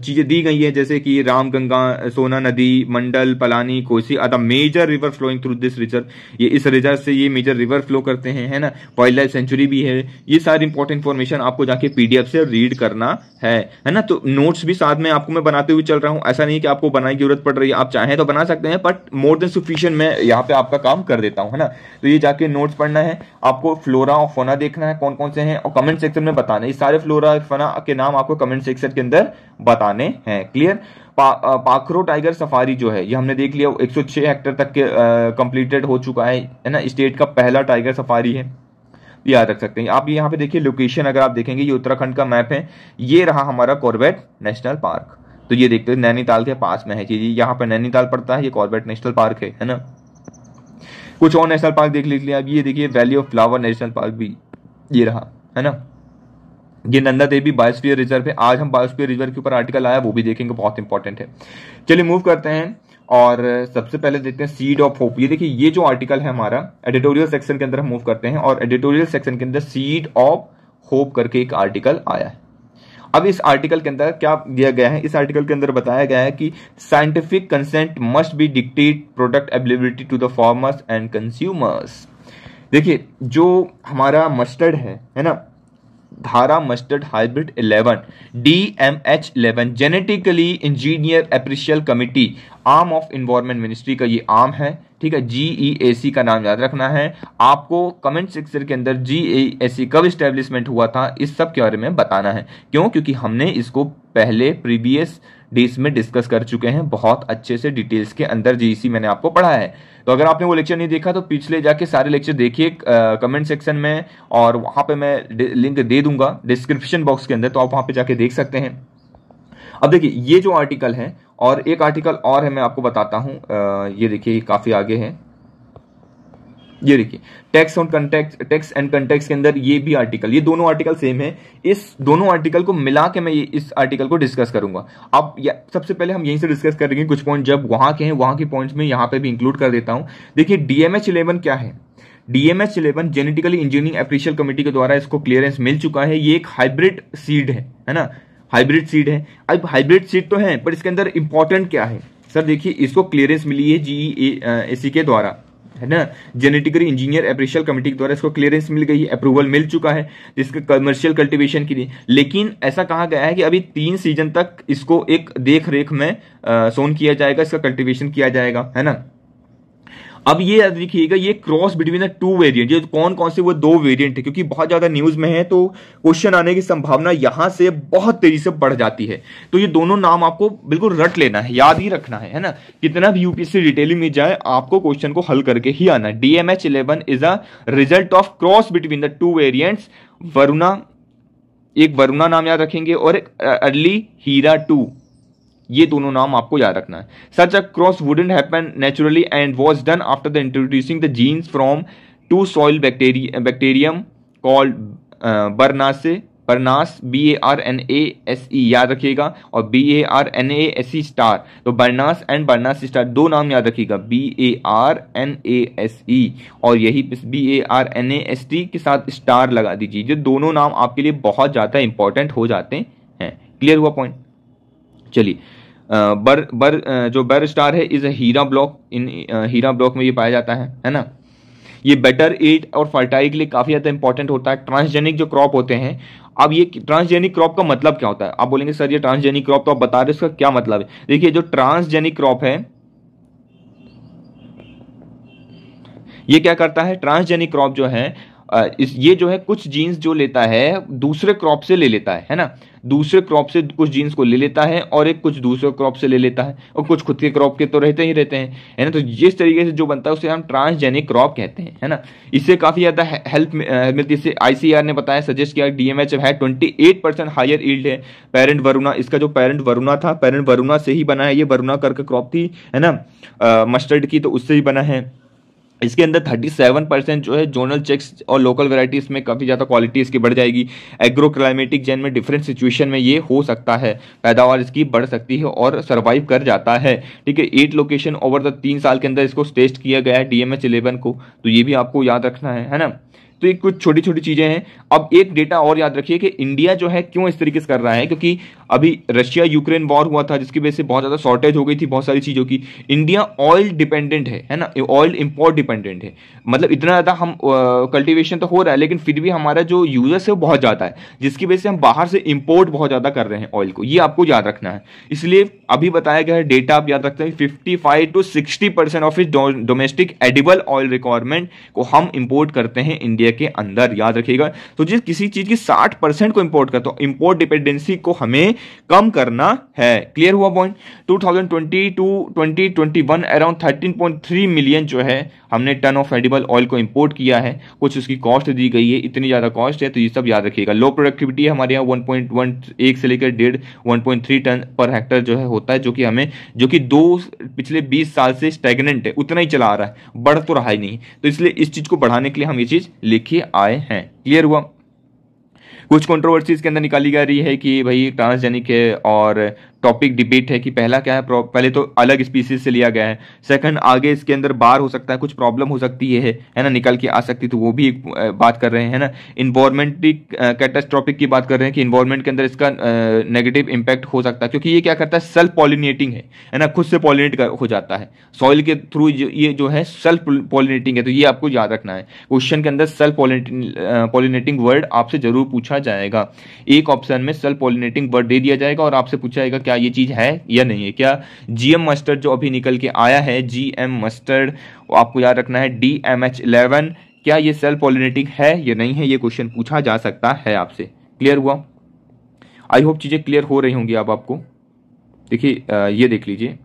चीजें दी गई है जैसे कि रामगंगा सोना नदी Mandal Palani Kosi are major river flowing through this reserve ये इस रिजर्व से ये मेजर रिवर फ्लो करते हैं है ना वाइल्ड लाइफ सेंचुरी भी है ये सारी इंपॉर्टेंट इन्फॉर्मेशन आपको जाके पीडीएफ से रीड करना है है ना तो नोट्स भी साथ में आपको मैं बनाते हुए चल रहा हूँ ऐसा नहीं कि आपको बनाने की जरूरत पड़ रही है आप चाहें तो बना सकते हैं बट मोर देन सुफिशियंट मैं यहाँ पे आपका काम कर देता हूँ है ना तो ये जाके नोट्स पढ़ना है आपको फ्लोरा और फोना देखना है कौन कौन से हैं और कमेंट सेक्शन में बताना ये सारे फ्लोरा फोना के नाम आपको कमेंट सेक्शन के अंदर बताने हैं क्लियर पा, पाखरो टाइगर सफारी जो है ये हमने देख लिया 106 हेक्टेयर तक के कंप्लीटेड हो चुका है है ना स्टेट का पहला टाइगर सफारी है याद रख सकते हैं आप यहाँ पे देखिए लोकेशन अगर आप देखेंगे ये उत्तराखंड का मैप है ये रहा हमारा कॉर्बेट नेशनल पार्क तो ये देखते हैं नैनीताल के पास में है चीज यहाँ पर नैनीताल पड़ता है ये कॉर्बेट नेशनल पार्क है है ना कुछ और नेशनल पार्क देख लीजिए अब ये देखिए valley of flower national park भी ये रहा है ना ये नंदा देवी बायोस्फीयर रिजर्व है आज हम बायोस्फीयर रिजर्व के ऊपर आर्टिकल आया वो भी देखेंगे बहुत इंपॉर्टेंट है चलिए मूव करते हैं और सबसे पहले देखते हैं सीड ऑफ होप ये देखिए ये जो आर्टिकल है हमारा एडिटोरियल सेक्शन के अंदर हम मूव करते हैं और एडिटोरियल सेक्शन के अंदर सीड ऑफ होप करके एक आर्टिकल आया है अब इस आर्टिकल के अंदर क्या दिया गया है इस आर्टिकल के अंदर बताया गया है कि scientific consent must be dictate product availability to the farmers and consumers देखिए जो हमारा मस्टर्ड है है ना Dhara mustard hybrid 11 D M H eleven genetically engineer appraisal committee arm of environment ministry का ये आर्म है ठीक है जी ई ए सी का नाम याद रखना है आपको कमेंट सेक्शन के अंदर जी ई ए सी कब स्टेब्लिशमेंट हुआ था इस सब के बारे में बताना है क्यों क्योंकि हमने इसको पहले प्रीवियस डेज में डिस्कस कर चुके हैं बहुत अच्छे से डिटेल्स के अंदर जीसी e मैंने आपको पढ़ा है तो अगर आपने वो लेक्चर नहीं देखा तो पिछले जाके सारे लेक्चर देखिए कमेंट सेक्शन में और वहां पे मैं लिंक दे दूंगा डिस्क्रिप्शन बॉक्स के अंदर तो आप वहां पे जाके देख सकते हैं अब देखिए ये जो आर्टिकल है और एक आर्टिकल और है मैं आपको बताता हूँ ये देखिए काफ़ी आगे है ये देखिए टैक्स और कंटेक्ट टैक्स एंड कंटेक्स के अंदर ये भी आर्टिकल ये दोनों आर्टिकल सेम है इस दोनों आर्टिकल को मिला के मैं ये इस आर्टिकल को डिस्कस करूंगा अब सबसे पहले हम यहीं से डिस्कस करेंगे कुछ पॉइंट जब वहां के हैं वहां के पॉइंट्स में यहां पे भी इंक्लूड कर देता हूं देखिए डीएमएच इलेवन क्या है D M H eleven genetically engineering appraisal committee के द्वारा इसको क्लियरेंस मिल चुका है ये एक हाइब्रिड सीड है है ना हाइब्रिड सीड है अब हाइब्रिड सीड तो है पर इसके अंदर इंपॉर्टेंट क्या है सर देखिए इसको क्लियरेंस मिली है जीई एसी के द्वारा है ना जेनेटिकली इंजीनियर अप्रेशियल कमेटी के द्वारा इसको क्लियरेंस मिल गई है अप्रूवल मिल चुका है जिसके कमर्शियल कल्टिवेशन के लिए लेकिन ऐसा कहा गया है कि अभी तीन सीजन तक इसको एक देख रेख में आ, सोन किया जाएगा इसका कल्टिवेशन किया जाएगा है ना अब ये याद रखिएगा ये cross between the two variant ये कौन कौन से वो दो वेरिएंट है क्योंकि बहुत ज्यादा न्यूज में है तो क्वेश्चन आने की संभावना यहां से बहुत तेजी से बढ़ जाती है तो ये दोनों नाम आपको बिल्कुल रट लेना है याद ही रखना है है ना कितना भी यूपीएससी डिटेलिंग में जाए आपको क्वेश्चन को हल करके ही आना D M H eleven is a result of cross between the two variant Varuna एक वरुणा नाम याद रखेंगे और एक अर्ली हीरा टू ये दोनों नाम आपको याद रखना है such a cross wouldn't happen naturally and was done after the introducing the genes from two soil bacterium called barnase barnase B A R N A S E याद रखिएगा और B A R N A S E star तो barnase and barnase star दो नाम याद रखिएगा B A R N A S E और यही B A R N A S T के साथ स्टार लगा दीजिए जो दोनों नाम आपके लिए बहुत ज़्यादा इंपॉर्टेंट हो जाते हैं क्लियर हुआ पॉइंट चलिए बर बर जो बर स्टार है इज हीरा ब्लॉक इन हीरा ब्लॉक में ये पाया जाता है है ना ये बेटर एट और फर्टाइल के लिए काफ़ी ज़्यादा इंपॉर्टेंट होता है ट्रांसजेनिक जो क्रॉप होते हैं अब ये ट्रांसजेनिक क्रॉप का मतलब क्या होता है आप बोलेंगे सर ये ट्रांसजेनिक क्रॉप तो आप बता रहे इसका क्या मतलब है देखिए जो ट्रांसजेनिक क्रॉप है ये क्या करता है ट्रांसजेनिक क्रॉप जो है इस ये जो है कुछ जीन्स जो लेता है दूसरे क्रॉप से ले लेता है है ना दूसरे क्रॉप से कुछ जीन्स को ले लेता है और एक कुछ दूसरे क्रॉप से ले लेता है और कुछ खुद के क्रॉप के तो रहते ही रहते हैं है ना तो जिस तरीके से जो बनता है उसे हम ट्रांसजेनिक क्रॉप कहते हैं है ना इससे काफ़ी ज़्यादा हेल्प मिलती है आईसीआर ने बताया सजेस्ट किया डी एम है twenty eight percent higher yield है पेरेंट वरुणा इसका जो पेरेंट वरुणा था पेरेंट वरुणा से ही बना है ये वरुणा करके क्रॉप थी है ना मस्टर्ड की तो उससे ही बना है इसके अंदर 37 परसेंट जो है जोनल चेक्स और लोकल वेराइटीज़ में काफ़ी ज़्यादा क्वालिटी इसकी बढ़ जाएगी एग्रो क्लाइमेटिक जेन में डिफरेंट सिचुएशन में ये हो सकता है पैदावार इसकी बढ़ सकती है और सरवाइव कर जाता है ठीक है एट लोकेशन ओवर द तीन साल के अंदर इसको टेस्ट किया गया है डी एम को तो ये भी आपको याद रखना है है ना तो ये कुछ छोटी छोटी चीज़ें हैं अब एक डेटा और याद रखिए कि इंडिया जो है क्यों इस तरीके से कर रहा है क्योंकि अभी रशिया यूक्रेन वॉर हुआ था जिसकी वजह से बहुत ज़्यादा शॉर्टेज हो गई थी बहुत सारी चीज़ों की इंडिया ऑयल डिपेंडेंट है है ना ऑयल इम्पोर्ट डिपेंडेंट है मतलब इतना ज़्यादा हम कल्टिवेशन तो हो रहा है लेकिन फिर भी हमारा जो यूजर्स है वो बहुत ज़्यादा है जिसकी वजह से हम बाहर से इम्पोर्ट बहुत ज़्यादा कर रहे हैं ऑयल को ये आपको याद रखना है इसलिए अभी बताया गया है डेटा आप याद रखते हैं fifty five to sixty percent of इस डोमेस्टिक एडिबल ऑयल रिक्वायरमेंट को हम इम्पोर्ट करते हैं इंडिया इंडिया के अंदर याद रखिएगा तो जिस किसी चीज़ की साठ परसेंट को इंपोर्ट करता हूँ इंपोर्ट डिपेंडेंसी को हमें कम करना है क्लियर हुआ point two thousand twenty two twenty twenty one around thirteen point three million जो है हमने टन ऑफ एडिबल ऑयल को इम्पोर्ट किया है कुछ उसकी कॉस्ट दी गई है इतनी ज़्यादा कॉस्ट है तो ये सब याद रखिएगा लो प्रोडक्टिविटी है हमारे यहाँ वन पॉइंट वन एक से लेकर डेढ़ वन पॉइंट थ्री टन पर हेक्टर जो है होता है जो कि हमें जो कि दो पिछले बीस साल से स्टेगनेंट है उतना ही चला आ रहा है बढ़ तो रहा ही नहीं तो इसलिए इस चीज़ को बढ़ाने के लिए हम ये चीज़ लेके आए हैं क्लियर हुआ कुछ कंट्रोवर्सीज के अंदर निकाली जा रही है कि भाई ट्रांसजेनिक है और टॉपिक डिबेट है कि पहला क्या है पहले तो अलग स्पीसीज से लिया गया है सेकंड आगे इसके अंदर बार हो सकता है कुछ प्रॉब्लम हो सकती है है ना निकल के आ सकती तो वो भी एक बात कर रहे हैं ना इन्वायरमेंटिक कैटास्ट्रॉपिक की बात कर रहे हैं कि इन्वायरमेंट के अंदर इसका नेगेटिव इंपैक्ट हो सकता है क्योंकि ये क्या करता है सेल्फ पॉलिनेटिंग है है ना खुद से पॉलिनेट हो जाता है सॉइल के थ्रू ये जो है सेल्फ पॉलिनेटिंग है तो ये आपको याद रखना है क्वेश्चन के अंदर सेल्फ पॉलिनेटिंग वर्ड आपसे जरूर पूछा जाएगा एक ऑप्शन में सेल्फ पॉलिनेटिंग वर्ड दे दिया जाएगा और आपसे पूछा जाएगा क्या ये चीज़ है या नहीं है क्या जी एम मस्टर्ड जो अभी निकल के आया है जी एम मस्टर्ड आपको याद रखना है डी एम एच इलेवन क्या ये सेल पॉलिनेटिक है या नहीं है ये क्वेश्चन पूछा जा सकता है आपसे क्लियर हुआ आई होप चीज़ें क्लियर हो रही होंगी अब आपको देखिए ये देख लीजिए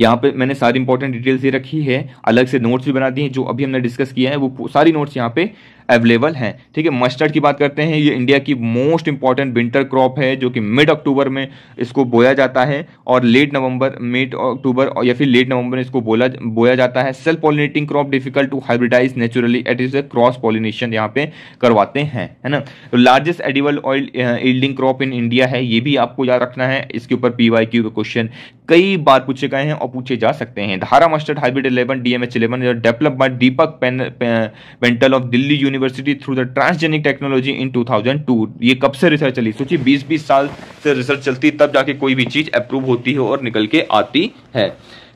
यहाँ पे मैंने सारी इंपॉर्टेंट डिटेल्स ये रखी है अलग से नोट्स भी बना दिए हैं जो अभी हमने डिस्कस किया है वो सारी नोट्स यहाँ पे अवेलेबल हैं ठीक है मस्टर्ड की बात करते हैं ये इंडिया की मोस्ट इंपॉर्टेंट विंटर क्रॉप है जो कि मिड अक्टूबर में इसको बोया जाता है और लेट नवंबर मिड अक्टूबर या फिर लेट नवंबर में इसको बोला बोया जाता है self pollinating crop difficult to hybridize naturally it is cross pollination यहाँ पे करवाते हैं है ना तो largest edible oil yielding crop in India है ये भी आपको याद रखना है इसके ऊपर पी वाई क्यू क्वेश्चन कई बार पूछे गए हैं और पूछे जा सकते हैं Dhara mustard hybrid eleven D M H eleven develop by Deepak Pental of Delhi university university through the transgenic technology in 2002 ये कब से रिसर्च चली सोचिए 20-20 साल से रिसर्च चलती तब जाके कोई भी चीज अप्रूव होती है और निकल के आती है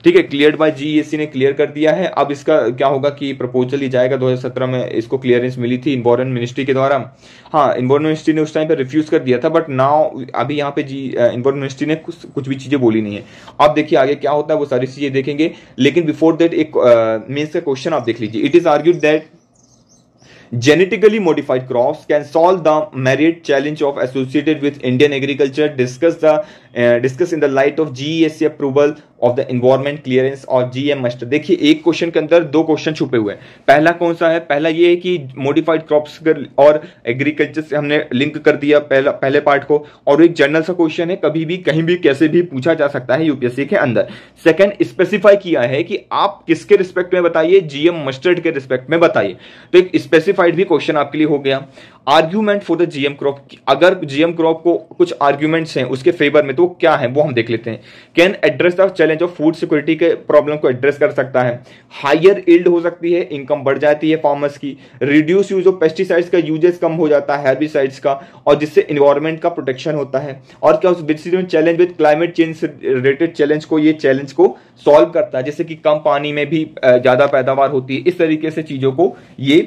ठीक है क्लियर बाय जीएससी ने क्लियर कर दिया है अब इसका क्या होगा कि प्रपोजल ही जाएगा 2017 में इसको क्लियरेंस मिली थी इन्वॉर्न मिनिस्ट्री के द्वारा हाँ इन्वॉर्न मिनिस्ट्री ने उस टाइम पर रिफ्यूज कर दिया था बट नाउ अभी यहाँ पे जी इन्वॉर्न मिनिस्ट्री ने कुछ कुछ भी चीजें बोली नहीं है आप देखिए आगे क्या होता है वो सारी चीजें देखेंगे लेकिन बिफोर दैट एक मीन्स का क्वेश्चन आप देख लीजिए it is argued that Genetically modified crops can solve the myriad challenge of associated with Indian agriculture. Discuss the uh, discuss in the light of GESC approval of the environment clearance और GM mustard देखिए एक question के अंदर दो question छुपे हुए हैं पहला कौन सा है पहला ये है कि मॉडिफाइड क्रॉप्स और एग्रीकल्चर से हमने लिंक कर दिया पहला पहले पार्ट को और एक जनरल सा क्वेश्चन है कभी भी कहीं भी कैसे भी पूछा जा सकता है यूपीएससी के अंदर सेकेंड स्पेसिफाई किया है कि आप किसके रिस्पेक्ट में बताइए जीएम मस्टर्ड के रिस्पेक्ट में बताइए तो एक स्पेसिफाइड भी क्वेश्चन आपके लिए हो गया argument for the GM crop अगर जीएम क्रॉप को कुछ आर्ग्यूमेंट्स हैं उसके फेवर में तो क्या है वो हम देख लेते हैं कैन एड्रेस द चैलेंज हैं जो फूड सिक्योरिटी के प्रॉब्लम को एड्रेस कर सकता है हायर इल्ड हो सकती है इनकम बढ़ जाती है फार्मर्स की रिड्यूस यूज ऑफ पेस्टिसाइड्स का यूजेस कम हो जाता है हर्बिसाइड्स का और जिससे इन्वायरमेंट का प्रोटेक्शन होता है और क्या उस चैलेंज विद क्लाइमेट चेंज से रिलेटेड चैलेंज को ये चैलेंज को सॉल्व करता है जैसे कि कम पानी में भी ज़्यादा पैदावार होती है इस तरीके से चीज़ों को ये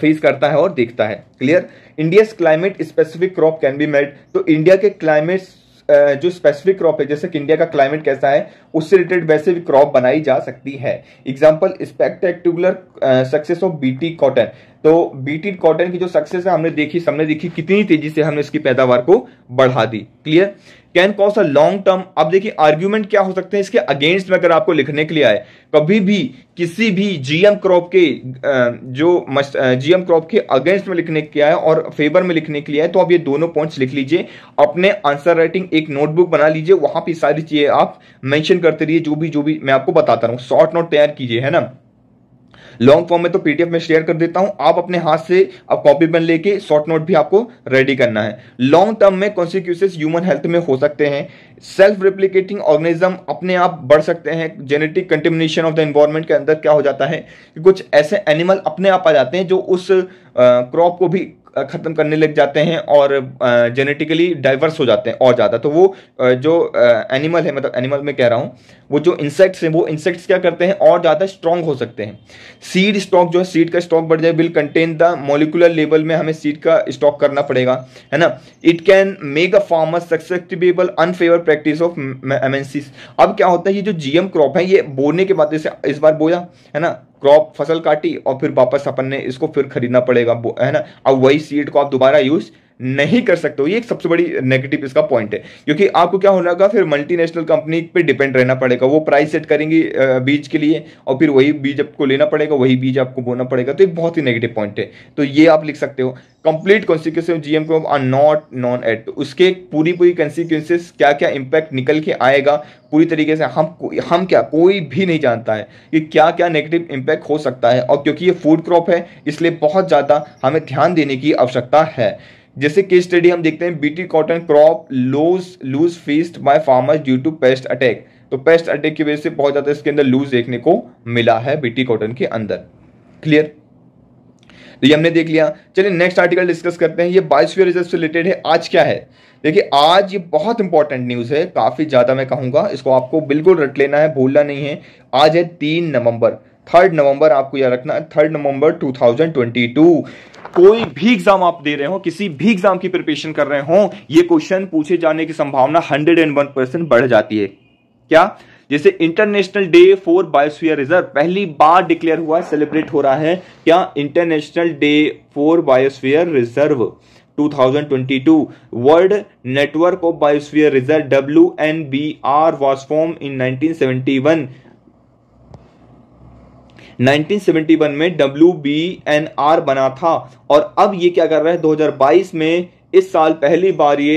फेस करता है और देखता है clear India climate specific crop can be made तो इंडिया के क्लाइमेट जो स्पेसिफिक क्रॉप है जैसे कि इंडिया का क्लाइमेट कैसा है उससे रिलेटेड वैसे भी क्रॉप बनाई जा सकती है example spectacular success of B T cotton तो बीटी कॉटन की जो सक्सेस है हमने देखी सबने देखी कितनी तेजी से हमने इसकी पैदावार को बढ़ा दी clear can cause a long term अब देखिए आर्ग्यूमेंट क्या हो सकते हैं इसके अगेंस्ट में अगर आपको लिखने के लिए आए कभी भी किसी भी जीएम क्रॉप के जो जीएम क्रॉप के अगेंस्ट में लिखने के आए और फेवर में लिखने के लिए आए तो आप ये दोनों पॉइंट्स लिख लीजिए अपने आंसर राइटिंग एक नोटबुक बना लीजिए वहां पर सारी चीजें आप मेंशन करते रहिए जो भी जो भी मैं आपको बताता रहूँ शॉर्ट नोट तैयार कीजिए है ना लॉन्ग फॉर्म में तो पीडीएफ में शेयर कर देता हूं आप अपने हाथ से अब कॉपी पेन लेके शॉर्ट नोट भी आपको रेडी करना है लॉन्ग टर्म में कॉन्सिक्यूसेस ह्यूमन हेल्थ में हो सकते हैं सेल्फ रिप्लीकेटिंग ऑर्गेनिज्म अपने आप बढ़ सकते हैं genetic contamination of the environment के अंदर क्या हो जाता है कि कुछ ऐसे एनिमल अपने आप आ जाते हैं जो उस क्रॉप को भी ख़त्म करने लग जाते हैं और जेनेटिकली डाइवर्स हो जाते हैं और ज़्यादा तो वो जो एनिमल है मतलब एनिमल में कह रहा हूँ वो जो इंसेक्ट्स हैं वो इंसेक्ट्स क्या करते हैं और ज़्यादा स्ट्रॉन्ग हो सकते हैं सीड स्टॉक जो है सीड का स्टॉक बढ़ जाए will contain the molecular level में हमें सीड का स्टॉक करना पड़ेगा है ना it can make a farmer susceptible unfavour practice of M अब क्या होता है ये जो जीएम क्रॉप है ये बोने के बाद इस बार बोया है ना क्रॉप फसल काटी और फिर वापस अपन ने इसको फिर खरीदना पड़ेगा है ना अब वही सीड को आप दोबारा यूज़ नहीं कर सकते हो ये एक सबसे बड़ी नेगेटिव इसका पॉइंट है क्योंकि आपको क्या होना होगा फिर मल्टीनेशनल कंपनी पे डिपेंड रहना पड़ेगा वो प्राइस सेट करेंगी बीज के लिए और फिर वही बीज आपको लेना पड़ेगा वही बीज आपको बोना पड़ेगा तो एक बहुत ही नेगेटिव पॉइंट है तो ये आप लिख सकते हो कंप्लीट कॉन्सिक्वेंसेज जीएम को आर नॉट नॉन एट उसके पूरी पूरी कॉन्सिक्वेंसेस क्या क्या इम्पैक्ट निकल के आएगा पूरी तरीके से हम हम क्या कोई भी नहीं जानता है कि क्या क्या नेगेटिव इंपैक्ट हो सकता है और क्योंकि ये फूड क्रॉप है इसलिए बहुत ज़्यादा हमें ध्यान देने की आवश्यकता है जैसे केस स्टडी हम देखते हैं B T cotton crop loss loss faced by farmers due to pest attack तो पेस्ट अटैक की वजह से बहुत ज़्यादा इसके अंदर लूज देखने को मिला है बीटी कॉटन के अंदर क्लियर तो ये हमने देख लिया चलिए नेक्स्ट आर्टिकल डिस्कस करते हैं ये बायोस्फीयर रिजर्व से रिलेटेड है आज क्या है देखिए आज ये बहुत इंपॉर्टेंट न्यूज है काफी ज्यादा मैं कहूंगा इसको आपको बिल्कुल रट लेना है भूलना नहीं है आज है तीन नवंबर थर्ड नवंबर आपको याद रखना है थर्ड नवंबर 2022 कोई भी एग्जाम आप दे रहे हो किसी भी एग्जाम की प्रिपरेशन कर रहे हो ये क्वेश्चन पूछे जाने की संभावना 101 परसेंट बढ़ जाती है क्या जैसे international day for biosphere reserve पहली बार डिक्लेयर हुआ है सेलिब्रेट हो रहा है क्या international day for biosphere reserve 2022 world network of biosphere reserve W N B R was form in 1971 1971 में डब्ल्यू बी एन आर बना था और अब ये क्या कर रहा है 2022 में इस साल पहली बार ये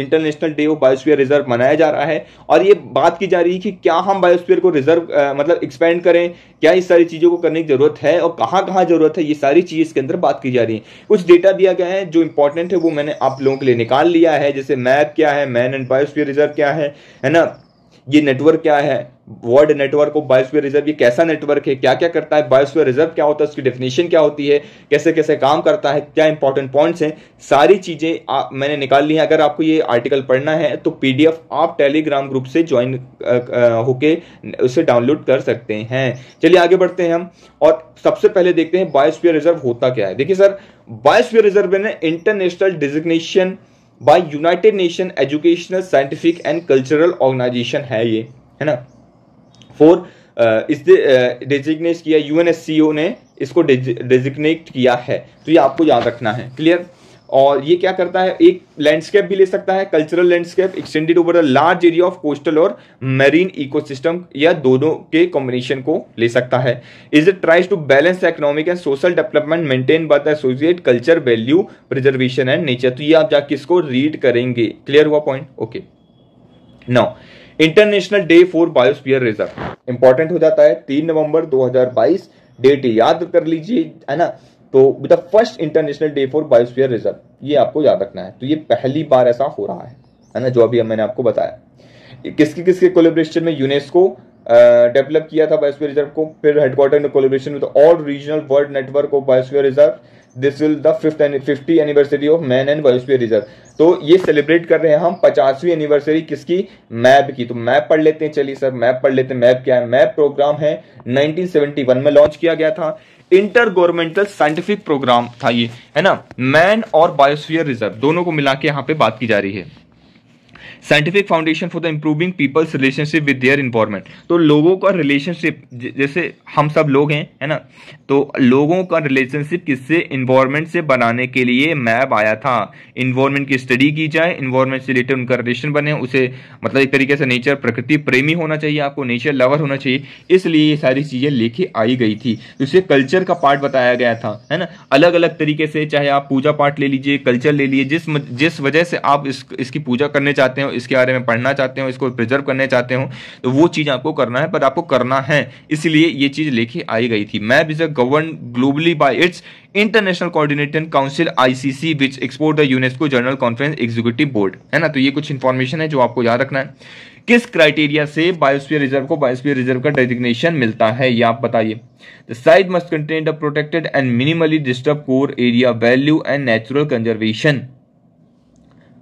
international day of biosphere reserve मनाया जा रहा है और ये बात की जा रही है कि क्या हम बायोस्फीयर को रिजर्व मतलब एक्सपेंड करें क्या इस सारी चीज़ों को करने की ज़रूरत है और कहाँ कहाँ ज़रूरत है ये सारी चीज़ इसके अंदर बात की जा रही है कुछ डेटा दिया गया है जो इंपॉर्टेंट है वो मैंने आप लोगों के लिए निकाल लिया है जैसे मैप क्या है मैन एंड बायोस्फीयर रिजर्व क्या है है ना ये नेटवर्क क्या है world network of biosphere reserve ये कैसा नेटवर्क है क्या क्या करता है बायोस्फीयर रिजर्व क्या होता है उसकी डेफिनेशन क्या होती है कैसे कैसे काम करता है क्या इंपॉर्टेंट पॉइंट्स हैं सारी चीज़ें मैंने निकाल ली हैं अगर आपको ये आर्टिकल पढ़ना है तो पीडीएफ आप टेलीग्राम ग्रुप से ज्वाइन होके उसे डाउनलोड कर सकते हैं चलिए आगे बढ़ते हैं हम और सबसे पहले देखते हैं बायोस्फीयर रिजर्व होता क्या है देखिए सर बायोस्फीयर रिजर्व ने international designation by United Nation Educational Scientific and Cultural Organization है ये है ना फोर इस डेजिग्नेट किया यू ने इसको डेजिग्नेट किया है तो ये आपको याद रखना है क्लियर और ये क्या करता है एक लैंडस्केप भी ले सकता है cultural landscape extended over a large area of coastal और मैरीन इकोसिस्टम या दोनों के कॉम्बिनेशन को ले सकता है is it tries to balance economic and social development maintain by associate culture value preservation and nature तो ये आप जाके इसको रीड करेंगे क्लियर हुआ point okay now international day for biosphere reserve important हो जाता है तीन नवंबर 2022 डेट याद कर लीजिए है ना तो the first international day for biosphere reserve ये आपको याद रखना है तो ये पहली बार ऐसा हो रहा है है ना जो अभी मैंने आपको बताया किसके किसके कोलेब्रेशन में यूनेस्को डेवलप किया था बायोस्फीयर रिजर्व को फिर हेडक्वार्टर ने कोलेब्रेशन में तो all regional world network of biosphere reserve this will the fifth fifty anniversary of man and biosphere reserve तो ये सेलिब्रेट कर रहे हैं हम पचासवीं एनिवर्सरी किसकी मैप की तो मैप पढ़ लेते हैं चलिए सर मैप पढ़ लेते हैं मैप क्या है मैप प्रोग्राम है 1971 में लॉन्च किया गया था इंटर गवर्नमेंटल साइंटिफिक प्रोग्राम था ये है ना मैन और बायोस्फीयर रिजर्व दोनों को मिला के यहाँ पे बात की जा रही है scientific foundation for the improving people's relationship with their environment तो लोगों का रिलेशनशिप जैसे हम सब लोग हैं है ना तो लोगों का रिलेशनशिप किससे इन्वायरमेंट से बनाने के लिए मैप आया था इन्वायरमेंट की स्टडी की जाए इन्वायरमेंट से रिलेटेड उनका रिलेशन बने उसे मतलब एक तरीके से नेचर प्रकृति प्रेमी होना चाहिए आपको नेचर लवर होना चाहिए इसलिए ये सारी चीज़ें लेके आई गई थी उसे तो कल्चर का पार्ट बताया गया था है ना अलग अलग तरीके से चाहे आप पूजा पाठ ले लीजिए कल्चर ले लीजिए जिस जिस वजह से आप इस, इसकी पूजा करने चाहते हैं इसके बारे में पढ़ना चाहते हो इसको प्रिजर्व करने चाहते हो तो वो चीज़ आपको करना है पर आपको करना है इसलिए ये चीज़ लेके आई गई थी map is a govern globally by its international coordinating council ICC which export the UNESCO general conference executive board है ना तो ये कुछ इन्फॉर्मेशन है जो आपको याद रखना है किस क्राइटेरिया से बायोस्फीयर रिजर्व को बायोस्फीयर रिजर्व का डेजिग्नेशन मिलता है ये आप बताइए the site must contain the protected and minimally disturb core area value and natural conservation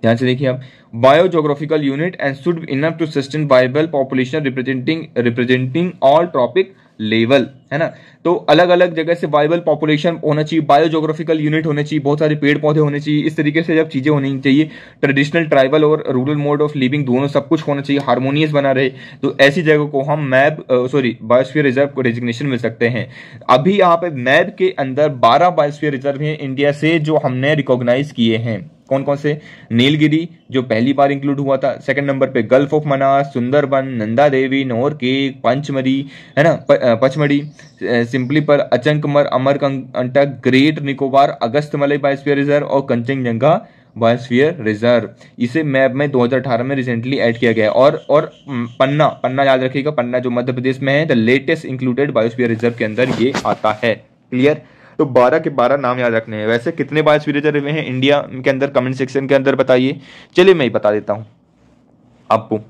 ध्यान से देखिए आप biogeographical unit and should be enough to sustain viable population representing representing all tropic level है ना तो अलग अलग जगह से वाइबल पॉपुलेशन होना चाहिए बायोजोग्राफिकल यूनिट होने चाहिए बहुत सारे पेड़ पौधे होने चाहिए इस तरीके से जब चीज़ें होनी चाहिए ट्रेडिशनल ट्राइबल और रूरल मोड ऑफ लिविंग दोनों सब कुछ होना चाहिए हारमोनियस बना रहे तो ऐसी जगह को हम मैप सॉरी बायोस्फीयर रिजर्व को डेजिग्नेशन मिल सकते हैं अभी यहाँ पे मैप के अंदर बारह बायोस्फीयर रिजर्व है इंडिया से जो हमने रिकॉग्नाइज किए हैं कौन कौन से नीलगिरी जो पहली बार इंक्लूड हुआ था सेकंड नंबर पे गल्फ ऑफ मनास सुंदरबन नंदा देवी नोर के पंचमढ़ी है ना पचमढ़ी सिंपली पर Achanakmar Amarkantak great Nicobar Agasthyamalai biosphere reserve और कंचनजंगा बायोस्फीयर रिजर्व इसे मैप में 2018 में रिसेंटली ऐड किया गया है और और पन्ना पन्ना याद रखिएगा पन्ना जो मध्य प्रदेश में है the latest included biosphere reserve के अंदर ये आता है क्लियर तो बारह के बारह नाम याद रखने हैं वैसे कितने बार स्पिरिचर हुए हैं इंडिया के अंदर कमेंट सेक्शन के अंदर बताइए चलिए मैं ही बता देता हूँ आपको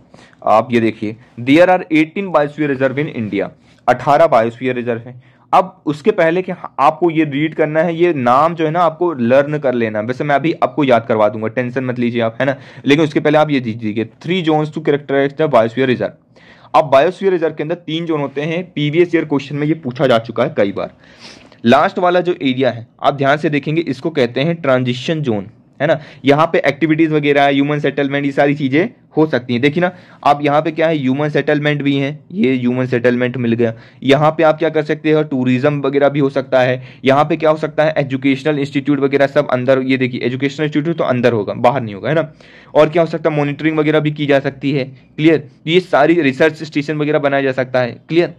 आप ये देखिए there are 18 biosphere reserve in India 18 biosphere reserve है अब उसके पहले कि हाँ, आपको ये रीड करना है ये नाम जो है ना आपको लर्न कर लेना वैसे मैं अभी आपको याद करवा दूंगा टेंशन मत लीजिए आप है ना लेकिन उसके पहले आप ये दीजिए three zone to characterize the biosphere reserve अब बायोस्फीयर रिजर्व के अंदर तीन जोन होते हैं पीवीएस ईयर क्वेश्चन में ये पूछा जा चुका है कई बार लास्ट वाला जो एरिया है आप ध्यान से देखेंगे इसको कहते हैं ट्रांजिशन जोन है ना यहाँ पे एक्टिविटीज़ वगैरह ह्यूमन सेटलमेंट ये सारी चीज़ें हो सकती हैं देखिए ना आप यहाँ पे क्या है ह्यूमन सेटलमेंट भी है ये ह्यूमन सेटलमेंट मिल गया यहाँ पे आप क्या कर सकते हो टूरिज्म वगैरह भी हो सकता है यहाँ पे क्या हो सकता है एजुकेशनल इंस्टीट्यूट वगैरह सब अंदर ये देखिए एजुकेशनल इंस्टीट्यूट तो अंदर होगा बाहर नहीं होगा है ना और क्या हो सकता है मॉनिटरिंग वगैरह भी की जा सकती है क्लियर तो ये सारी रिसर्च स्टेशन वगैरह बनाया जा सकता है क्लियर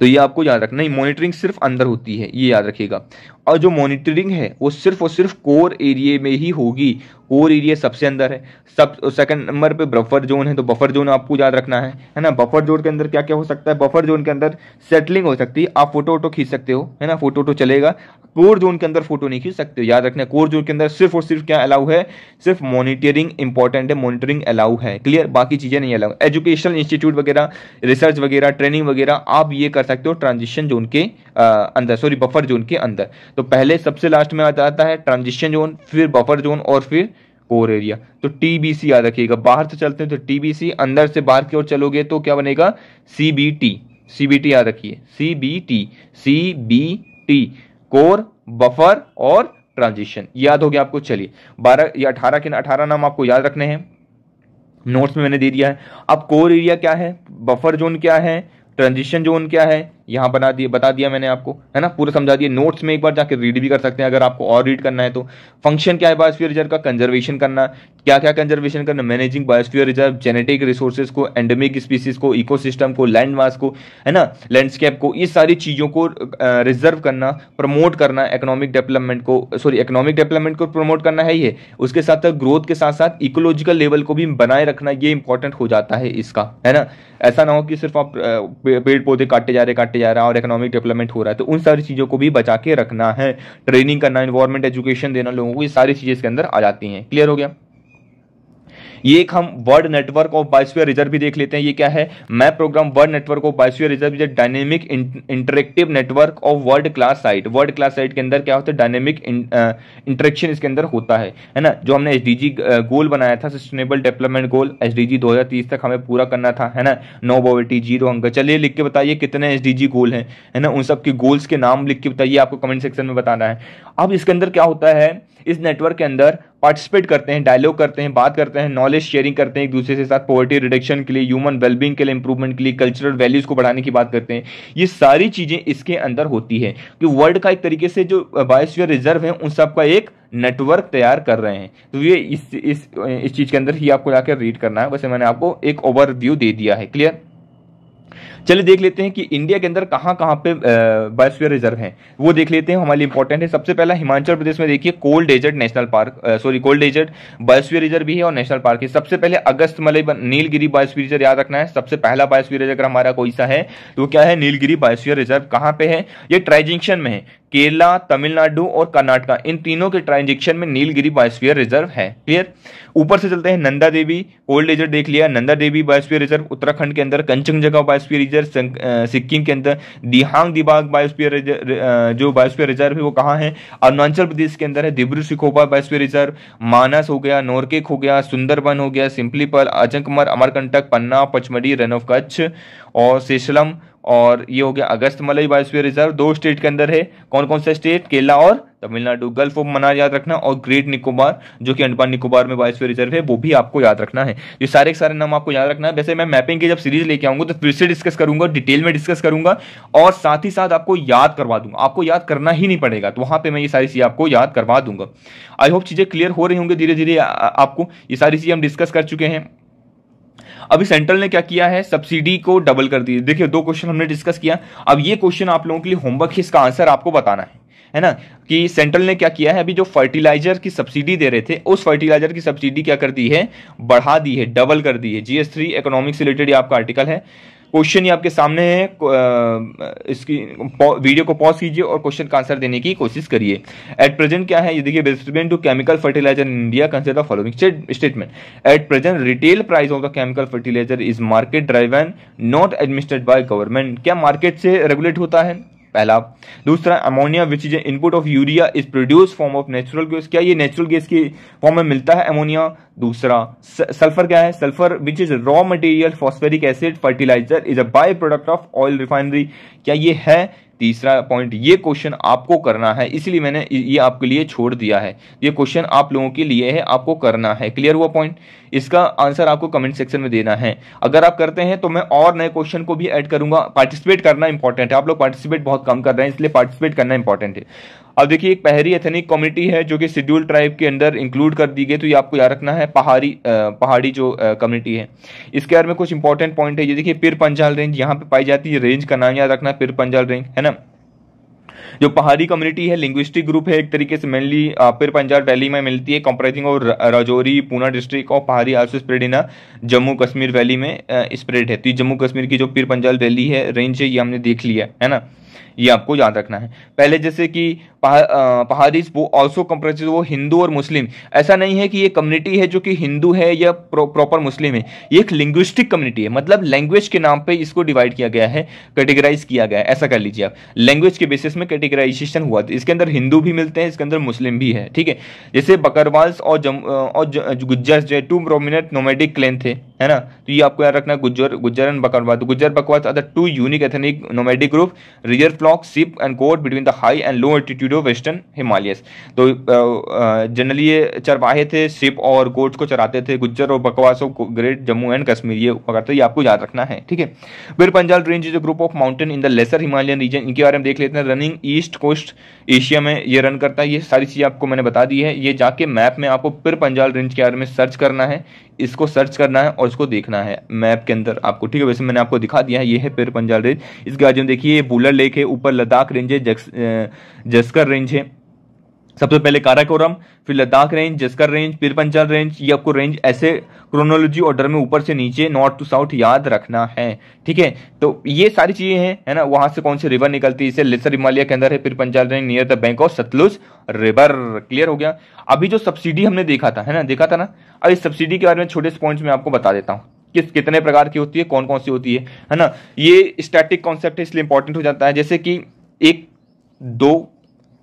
तो ये आपको याद रखना है मॉनिटरिंग सिर्फ अंदर होती है ये याद रखिएगा और जो मॉनिटरिंग है वो सिर्फ और सिर्फ कोर एरिए में ही होगी कोर एरिया सबसे अंदर है सब सेकंड नंबर पे बफर जोन है तो बफर जोन आपको याद रखना है है ना बफर जोन के अंदर क्या क्या हो सकता है बफर जोन के अंदर सेटलिंग हो सकती है आप फोटो वोटो खींच सकते हो है ना फोटो वोटो चलेगा कोर जोन के अंदर फोटो नहीं खींच सकते हो याद रखना कोर जोन के अंदर सिर्फ और सिर्फ क्या अलाउ है सिर्फ मॉनिटरिंग इंपॉर्टेंट है मॉनिटरिंग अलाउ है क्लियर बाकी चीज़ें नहीं अलाउ एजुकेशनल इंस्टीट्यूट वगैरह रिसर्च वगैरह ट्रेनिंग वगैरह आप ये कर सकते हो ट्रांजिशन जोन के अंदर सॉरी बफर जोन के अंदर तो पहले सबसे लास्ट में आता है ट्रांजिशन जोन फिर बफर जोन और फिर कोर एरिया तो टीबीसी याद रखिएगा बाहर से चलते हैं तो टीबीसी अंदर से बाहर की ओर चलोगे तो क्या बनेगा सीबीटी सीबीटी याद रखिए सीबीटी सीबीटी कोर बफर और ट्रांजिशन याद हो गया आपको चलिए बारह या अठारह के अठारह नाम आपको याद रखने हैं नोट्स में मैंने दे दिया है अब कोर एरिया क्या है बफर जोन क्या है ट्रांजिशन जोन क्या है यहाँ बना दिए बता दिया मैंने आपको है ना पूरा समझा दिया नोट्स में एक बार जाके रीड भी कर सकते हैं अगर आपको और रीड करना है तो फंक्शन क्या है बायोस्फीयर रिजर्व का कंजर्वेशन करना क्या क्या कंजर्वेशन करना managing biosphere reserve genetic resources को एंडेमिक स्पीसीज को इकोसिस्टम को लैंड को है ना लैंडस्केप को ये सारी चीज़ों को रिजर्व करना प्रमोट करना इकोनॉमिक डेवलपमेंट को सॉरी इकोनॉमिक डेवलपमेंट को प्रमोट करना है ये उसके साथ साथ ग्रोथ के साथ साथ इकोलॉजिकल लेवल को भी बनाए रखना ये इंपॉर्टेंट हो जाता है इसका है ना ऐसा ना हो कि सिर्फ आप पेड़ पौधे काटे जा रहे काटे जा रहा है और इकोनॉमिक डेवलपमेंट हो रहा है तो उन सारी चीज़ों को भी बचा के रखना है ट्रेनिंग करना इन्वायरमेंट एजुकेशन देना लोगों को ये सारी चीज़ें इसके अंदर आ जाती हैं क्लियर हो गया ये एक हम world network of biosphere reserve भी देख लेते हैं ये क्या है map programme world network of biosphere reserve dynamic interactive network of world class site world class site के अंदर क्या होता है डायनेमिक इंटरेक्शन uh, इसके अंदर होता है है ना जो हमने एसडीजी गोल uh, बनाया था सस्टेनेबल डेवलपमेंट गोल एसडीजी 2030 तक हमें पूरा करना था है ना नो पॉवर्टी जीरो हंगर चलिए लिख के बताइए कितने एसडीजी गोल हैं है ना उन सब के गोल्स के नाम लिख के बताइए आपको कमेंट सेक्शन में बताना है अब इसके अंदर क्या होता है इस नेटवर्क के अंदर पार्टिसिपेट करते हैं डायलॉग करते हैं बात करते हैं नॉलेज शेयरिंग करते हैं एक दूसरे के साथ पॉवर्टी रिडक्शन के लिए ह्यूमन वेलबींग के लिए इंप्रूवमेंट के लिए कल्चरल वैल्यूज़ को बढ़ाने की बात करते हैं ये सारी चीज़ें इसके अंदर होती है कि वर्ल्ड का एक तरीके से जो बायोस्फीयर रिजर्व है उन सब का एक नेटवर्क तैयार कर रहे हैं तो ये इस इस इस चीज़ के अंदर ही आपको जाकर रीड करना है वैसे मैंने आपको एक ओवरव्यू दे दिया है क्लियर चलिए देख लेते हैं कि इंडिया के अंदर कहाँ कहाँ पे बायोस्फीयर रिजर्व है वो देख लेते हैं हमारे लिए इंपॉर्टेंट है सबसे पहला हिमाचल प्रदेश में देखिए cold desert national park sorry cold desert biosphere reserve भी है और नेशनल पार्क है सबसे पहले अगस्त मलई नीलगिरी बायोस्फीयर रिजर्व याद रखना है सबसे पहला बायोस्फीयर रिजर्व अगर हमारा कोई सा है तो क्या है नीलगिरी बायोस्फीयर रिजर्व कहाँ पे है ये ट्राइजिंक्शन में है केरला तमिलनाडु और कर्नाटका इन तीनों के ट्रांजेक्शन में नीलगिरी बायोस्फीयर रिजर्व है क्लियर ऊपर से चलते हैं नंदा देवी ओल्ड एजर देख लिया नंदा देवी बायोस्फीयर रिजर्व उत्तराखंड के अंदर कंचनजंगा बायोस्फीयर रिजर्व सिक्किम के अंदर दिहांग दिबाग बायोस्फीयर जो बायोस्फीयर रिजर्व है वो कहाँ है अरुणाचल प्रदेश के अंदर है दिब्रू सिखोबा बायोस्फीयर रिजर्व मानस हो गया नोरकेक हो गया सुंदरबन हो गया सिंपलीपल अजंकमर अमरकंटक पन्ना पचमढ़ी रन ऑफ कच्छ और सेशलम और ये हो गया अगस्त मलई बायोस्फीयर रिजर्व दो स्टेट के अंदर है कौन कौन सा स्टेट केरला और तमिलनाडु गल्फ ऑफ मनार याद रखना और ग्रेट निकोबार जो कि अंडमान निकोबार में बायोस्फीयर रिजर्व है वो भी आपको याद रखना है ये सारे सारे नाम आपको याद रखना है वैसे मैं मैपिंग की जब सीरीज लेके आऊंगा तो फिर से डिस्कस करूंगा डिटेल में डिस्कस करूंगा और साथ ही साथ आपको याद करवा दूंगा आपको याद करना ही नहीं पड़ेगा तो वहां पर मैं ये सारी चीज़ आपको याद करवा दूंगा आई होप चीजें क्लियर हो रही होंगी धीरे धीरे आपको ये सारी चीजें हम डिस्कस कर चुके हैं अभी सेंट्रल ने क्या किया है सब्सिडी को डबल कर दी देखिए दो क्वेश्चन हमने डिस्कस किया अब ये क्वेश्चन आप लोगों के लिए होमवर्क है इसका आंसर आपको बताना है है ना कि सेंट्रल ने क्या किया है अभी जो फर्टिलाइजर की सब्सिडी दे रहे थे उस फर्टिलाइजर की सब्सिडी क्या कर दी है बढ़ा दी है डबल कर दी है जीएस थ्री इकोनॉमिक्स रिलेटेड आपका आर्टिकल है क्वेश्चन ही आपके सामने है इसकी वीडियो को पॉज कीजिए और क्वेश्चन का आंसर देने की कोशिश करिए एट प्रेजेंट क्या है ये देखिए respect to chemical fertilizer in India consider the following statement at present retail price of the chemical fertilizer is market drive and not administrate by government क्या मार्केट से रेगुलेट होता है पहला दूसरा ammonia which is input of urea is produce form of natural gas क्या ये natural gas के form में मिलता है अमोनिया दूसरा सल्फर क्या है sulphur which is raw material phosphoric acid fertilizer is a by product of oil refinery क्या ये है तीसरा पॉइंट ये क्वेश्चन आपको करना है इसलिए मैंने ये आपके लिए छोड़ दिया है ये क्वेश्चन आप लोगों के लिए है आपको करना है क्लियर हुआ पॉइंट इसका आंसर आपको कमेंट सेक्शन में देना है अगर आप करते हैं तो मैं और नए क्वेश्चन को भी ऐड करूंगा पार्टिसिपेट करना इंपॉर्टेंट है आप लोग पार्टिसिपेट बहुत कम कर रहे हैं इसलिए पार्टिसिपेट करना इंपॉर्टेंट है अब देखिए एक पहरी एथेनिक कम्युनिटी है जो कि शेड्यूल ट्राइब के अंदर इंक्लूड कर दी गई तो ये आपको याद रखना है पहाड़ी पहाड़ी जो कम्युनिटी है इसके बारे में कुछ इंपॉर्टेंट पॉइंट है ये देखिए पिर पंजाल रेंज यहाँ पे पाई जाती है रेंज का नाम याद रखना है पिर पंजाल रेंज है ना जो पहाड़ी कम्युनिटी है लिंग्विस्टिक ग्रुप है एक तरीके से मेनली पिर पंजाल वैली में मिलती है कंप्राइजिंग और राजौरी पूना डिस्ट्रिक्ट और Pahari also spread in Jammu Kashmir valley में स्प्रेड है तो जम्मू कश्मीर की जो पिर पंजाल वैली है रेंज है ये हमने देख लिया है ना ये आपको याद रखना है पहले जैसे कि पहाड़ीज वो ऑल्सो कंप्रेस वो हिंदू और मुस्लिम ऐसा नहीं है कि ये कम्युनिटी है जो कि हिंदू है या प्रॉपर मुस्लिम है ये एक लिंग्विस्टिक कम्युनिटी है मतलब लैंग्वेज के नाम पे इसको डिवाइड किया गया है कैटेगराइज किया गया है ऐसा कर लीजिए आप लैंग्वेज के बेसिस में कैटेगराइजेशन हुआ था इसके अंदर हिंदू भी मिलते हैं इसके अंदर मुस्लिम भी है ठीक है जैसे बकरवाल्स और जम और गुज्जर जो है टू प्रोमिनेंट नोमेडिक क्लेन थे है ना तो ये आपको याद रखना गुज्जर गुज्जर एंड बकरवाल तो गुज्जर बकवास other two unique ethnic nomadic group reserve flocks, sheep and goat between the high and low altitude of western Himalayas. तो जनरली ये चरवाहे थे शिप और गोट्स को चराते थे गुज्जर और बकवास of great Jammu and Kashmir ये पकड़ते तो ये आपको याद रखना है ठीक है फिर Panjal range is group of mountain in the lesser Himalayan region इनके बारे में देख लेते हैं रनिंग ईस्ट कोस्ट एशिया में ये रन करता है ये सारी चीज़ें आपको मैंने बता दी है ये जाके मैप में आपको फिर पंजाल रेंज के बारे में सर्च करना है इसको सर्च करना है और इसको देखना है मैप के अंदर आपको ठीक है वैसे मैंने आपको दिखा दिया है ये है पेर पंजाल रेंज इसके बाद देखिए ये बुलर लेक है ऊपर लद्दाख रेंज है जस्कर रेंज है सबसे तो पहले काराकोरम फिर लद्दाख रेंज जस्कर रेंज फिर पंचाल रेंज ये आपको रेंज ऐसे क्रोनोलॉजी ऑर्डर में ऊपर से नीचे नॉर्थ टू साउथ याद रखना है ठीक है तो ये सारी चीज़ें हैं है ना वहां से कौन से रिवर निकलती है इसे लेसर हिमालय के अंदर है फिर Panchal range near the bank of Sutlej river clear हो गया अभी जो सब्सिडी हमने देखा था है ना देखा था ना अब इस सब्सिडी के बारे में छोटे पॉइंट में आपको बता देता हूँ किस कितने प्रकार की होती है कौन कौन सी होती है है ना ये स्टैटिक कॉन्सेप्ट है इसलिए इंपॉर्टेंट हो जाता है जैसे कि एक दो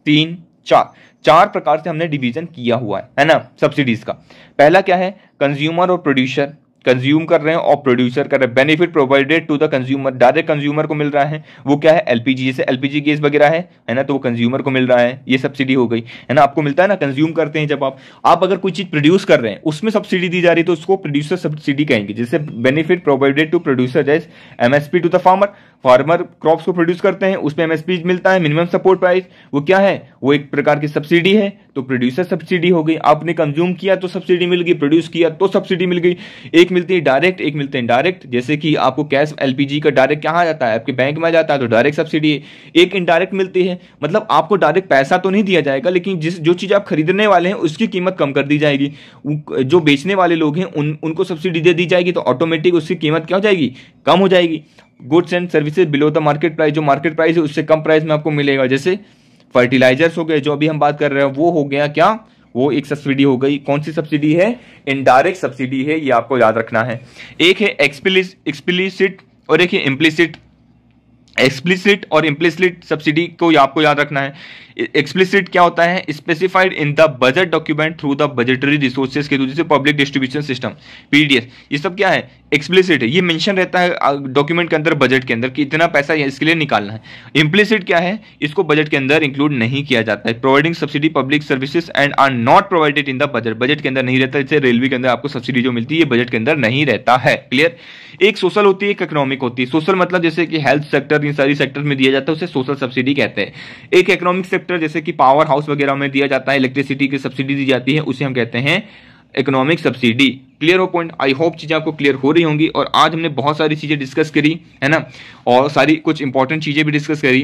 तीन चार चार प्रकार से हमने डिवीजन किया हुआ है है ना सब्सिडीज का पहला क्या है कंज्यूमर और प्रोड्यूसर कंज्यूम कर रहे हैं और प्रोड्यूसर कर रहे हैं benefit provided to the consumer direct consumer को मिल रहा है वो क्या है एलपीजी जैसे एलपीजी गैस वगैरह है है ना तो वो कंज्यूमर को मिल रहा है ये सब्सिडी हो गई है ना आपको मिलता है ना कंज्यूम करते हैं जब आप आप अगर कोई चीज प्रोड्यूस कर रहे हैं उसमें सब्सिडी दी जा रही है तो उसको प्रोड्यूसर सब्सिडी कहेंगे जैसे बेनिफिट प्रोवाइडेड टू प्रोड्यूसर जैसे MSP to the farmer farmer crops को प्रोड्यूस करते हैं उसमें एमएसपी मिलता है मिनिमम सपोर्ट प्राइस वो क्या है वो एक प्रकार की सब्सिडी है तो प्रोड्यूसर सब्सिडी हो गई आपने कंज्यूम किया तो सब्सिडी मिल गई प्रोड्यूस किया तो सब्सिडी मिल गई एक मिलती है डायरेक्ट एक मिलते हैं डायरेक्ट जैसे कि आपको कैश एलपीजी का डायरेक्ट कहाँ जाता है आपके बैंक में जाता है तो डायरेक्ट सब्सिडी एक इनडायरेक्ट मिलती है मतलब आपको डायरेक्ट पैसा तो नहीं दिया जाएगा लेकिन जिस जो चीज़ आप खरीदने वाले हैं उसकी कीमत कम कर दी जाएगी जो बेचने वाले लोग हैं उन उनको सब्सिडी दे दी जाएगी तो ऑटोमेटिक उसकी कीमत क्या हो जाएगी कम हो जाएगी goods and services below the market price जो मार्केट प्राइस है उससे कम प्राइस में आपको मिलेगा जैसे फर्टिलाइजर्स हो गए जो अभी हम बात कर रहे हैं वो हो गया क्या वो एक सब्सिडी हो गई कौन सी सब्सिडी है इनडायरेक्ट सब्सिडी है ये आपको याद रखना है एक है एक्सप्लिसिट और एक है इम्प्लिसिट एक्सप्लिसिट और इम्प्लिसिट सब्सिडी को आपको याद रखना है एक्सप्लिसिट क्या होता है specified in the budget document through the budgetary resources के थ्रू जैसे पब्लिक डिस्ट्रीब्यूशन सिस्टम पीडीएस ये सब क्या है एक्सप्लिसिट है ये मेंशन रहता है डॉक्यूमेंट के अंदर बजट के अंदर कि इतना पैसा इसके लिए निकालना है इम्प्लिसिट क्या है इसको बजट के अंदर इंक्लूड नहीं किया जाता है providing subsidy public services and are not provided in the budget budget के अंदर नहीं रहता जैसे रेलवे के अंदर आपको सब्सिडी जो मिलती है ये बजट के अंदर नहीं रहता है क्लियर एक सोशल होती है एक इकोनॉमिक होती है सोशल मतलब जैसे कि हेल्थ सेक्टर सारी सेक्टर में दिया जाता है उसे सोशल सब्सिडी कहते हैं एक इकोनॉमिक सेक्टर जैसे कि पावर हाउस वगैरह में दिया जाता है इलेक्ट्रिसिटी की सब्सिडी दी जाती है उसे हम कहते हैं इकोनॉमिक सब्सिडी क्लियर हो पॉइंट आई होप चीज़ें आपको क्लियर हो रही होंगी और आज हमने बहुत सारी चीज़ें डिस्कस करी है ना और सारी कुछ इंपॉर्टेंट चीज़ें भी डिस्कस करी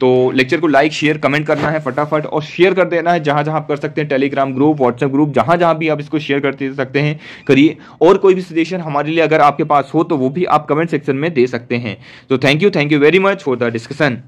तो लेक्चर को लाइक शेयर कमेंट करना है फटाफट और शेयर कर देना है जहाँ जहाँ आप कर सकते हैं टेलीग्राम ग्रुप व्हाट्सएप ग्रुप जहाँ जहाँ भी आप इसको शेयर कर सकते हैं करिए और कोई भी सजेशन हमारे लिए अगर आपके पास हो तो वो भी आप कमेंट सेक्शन में दे सकते हैं तो thank you thank you very much for the discussion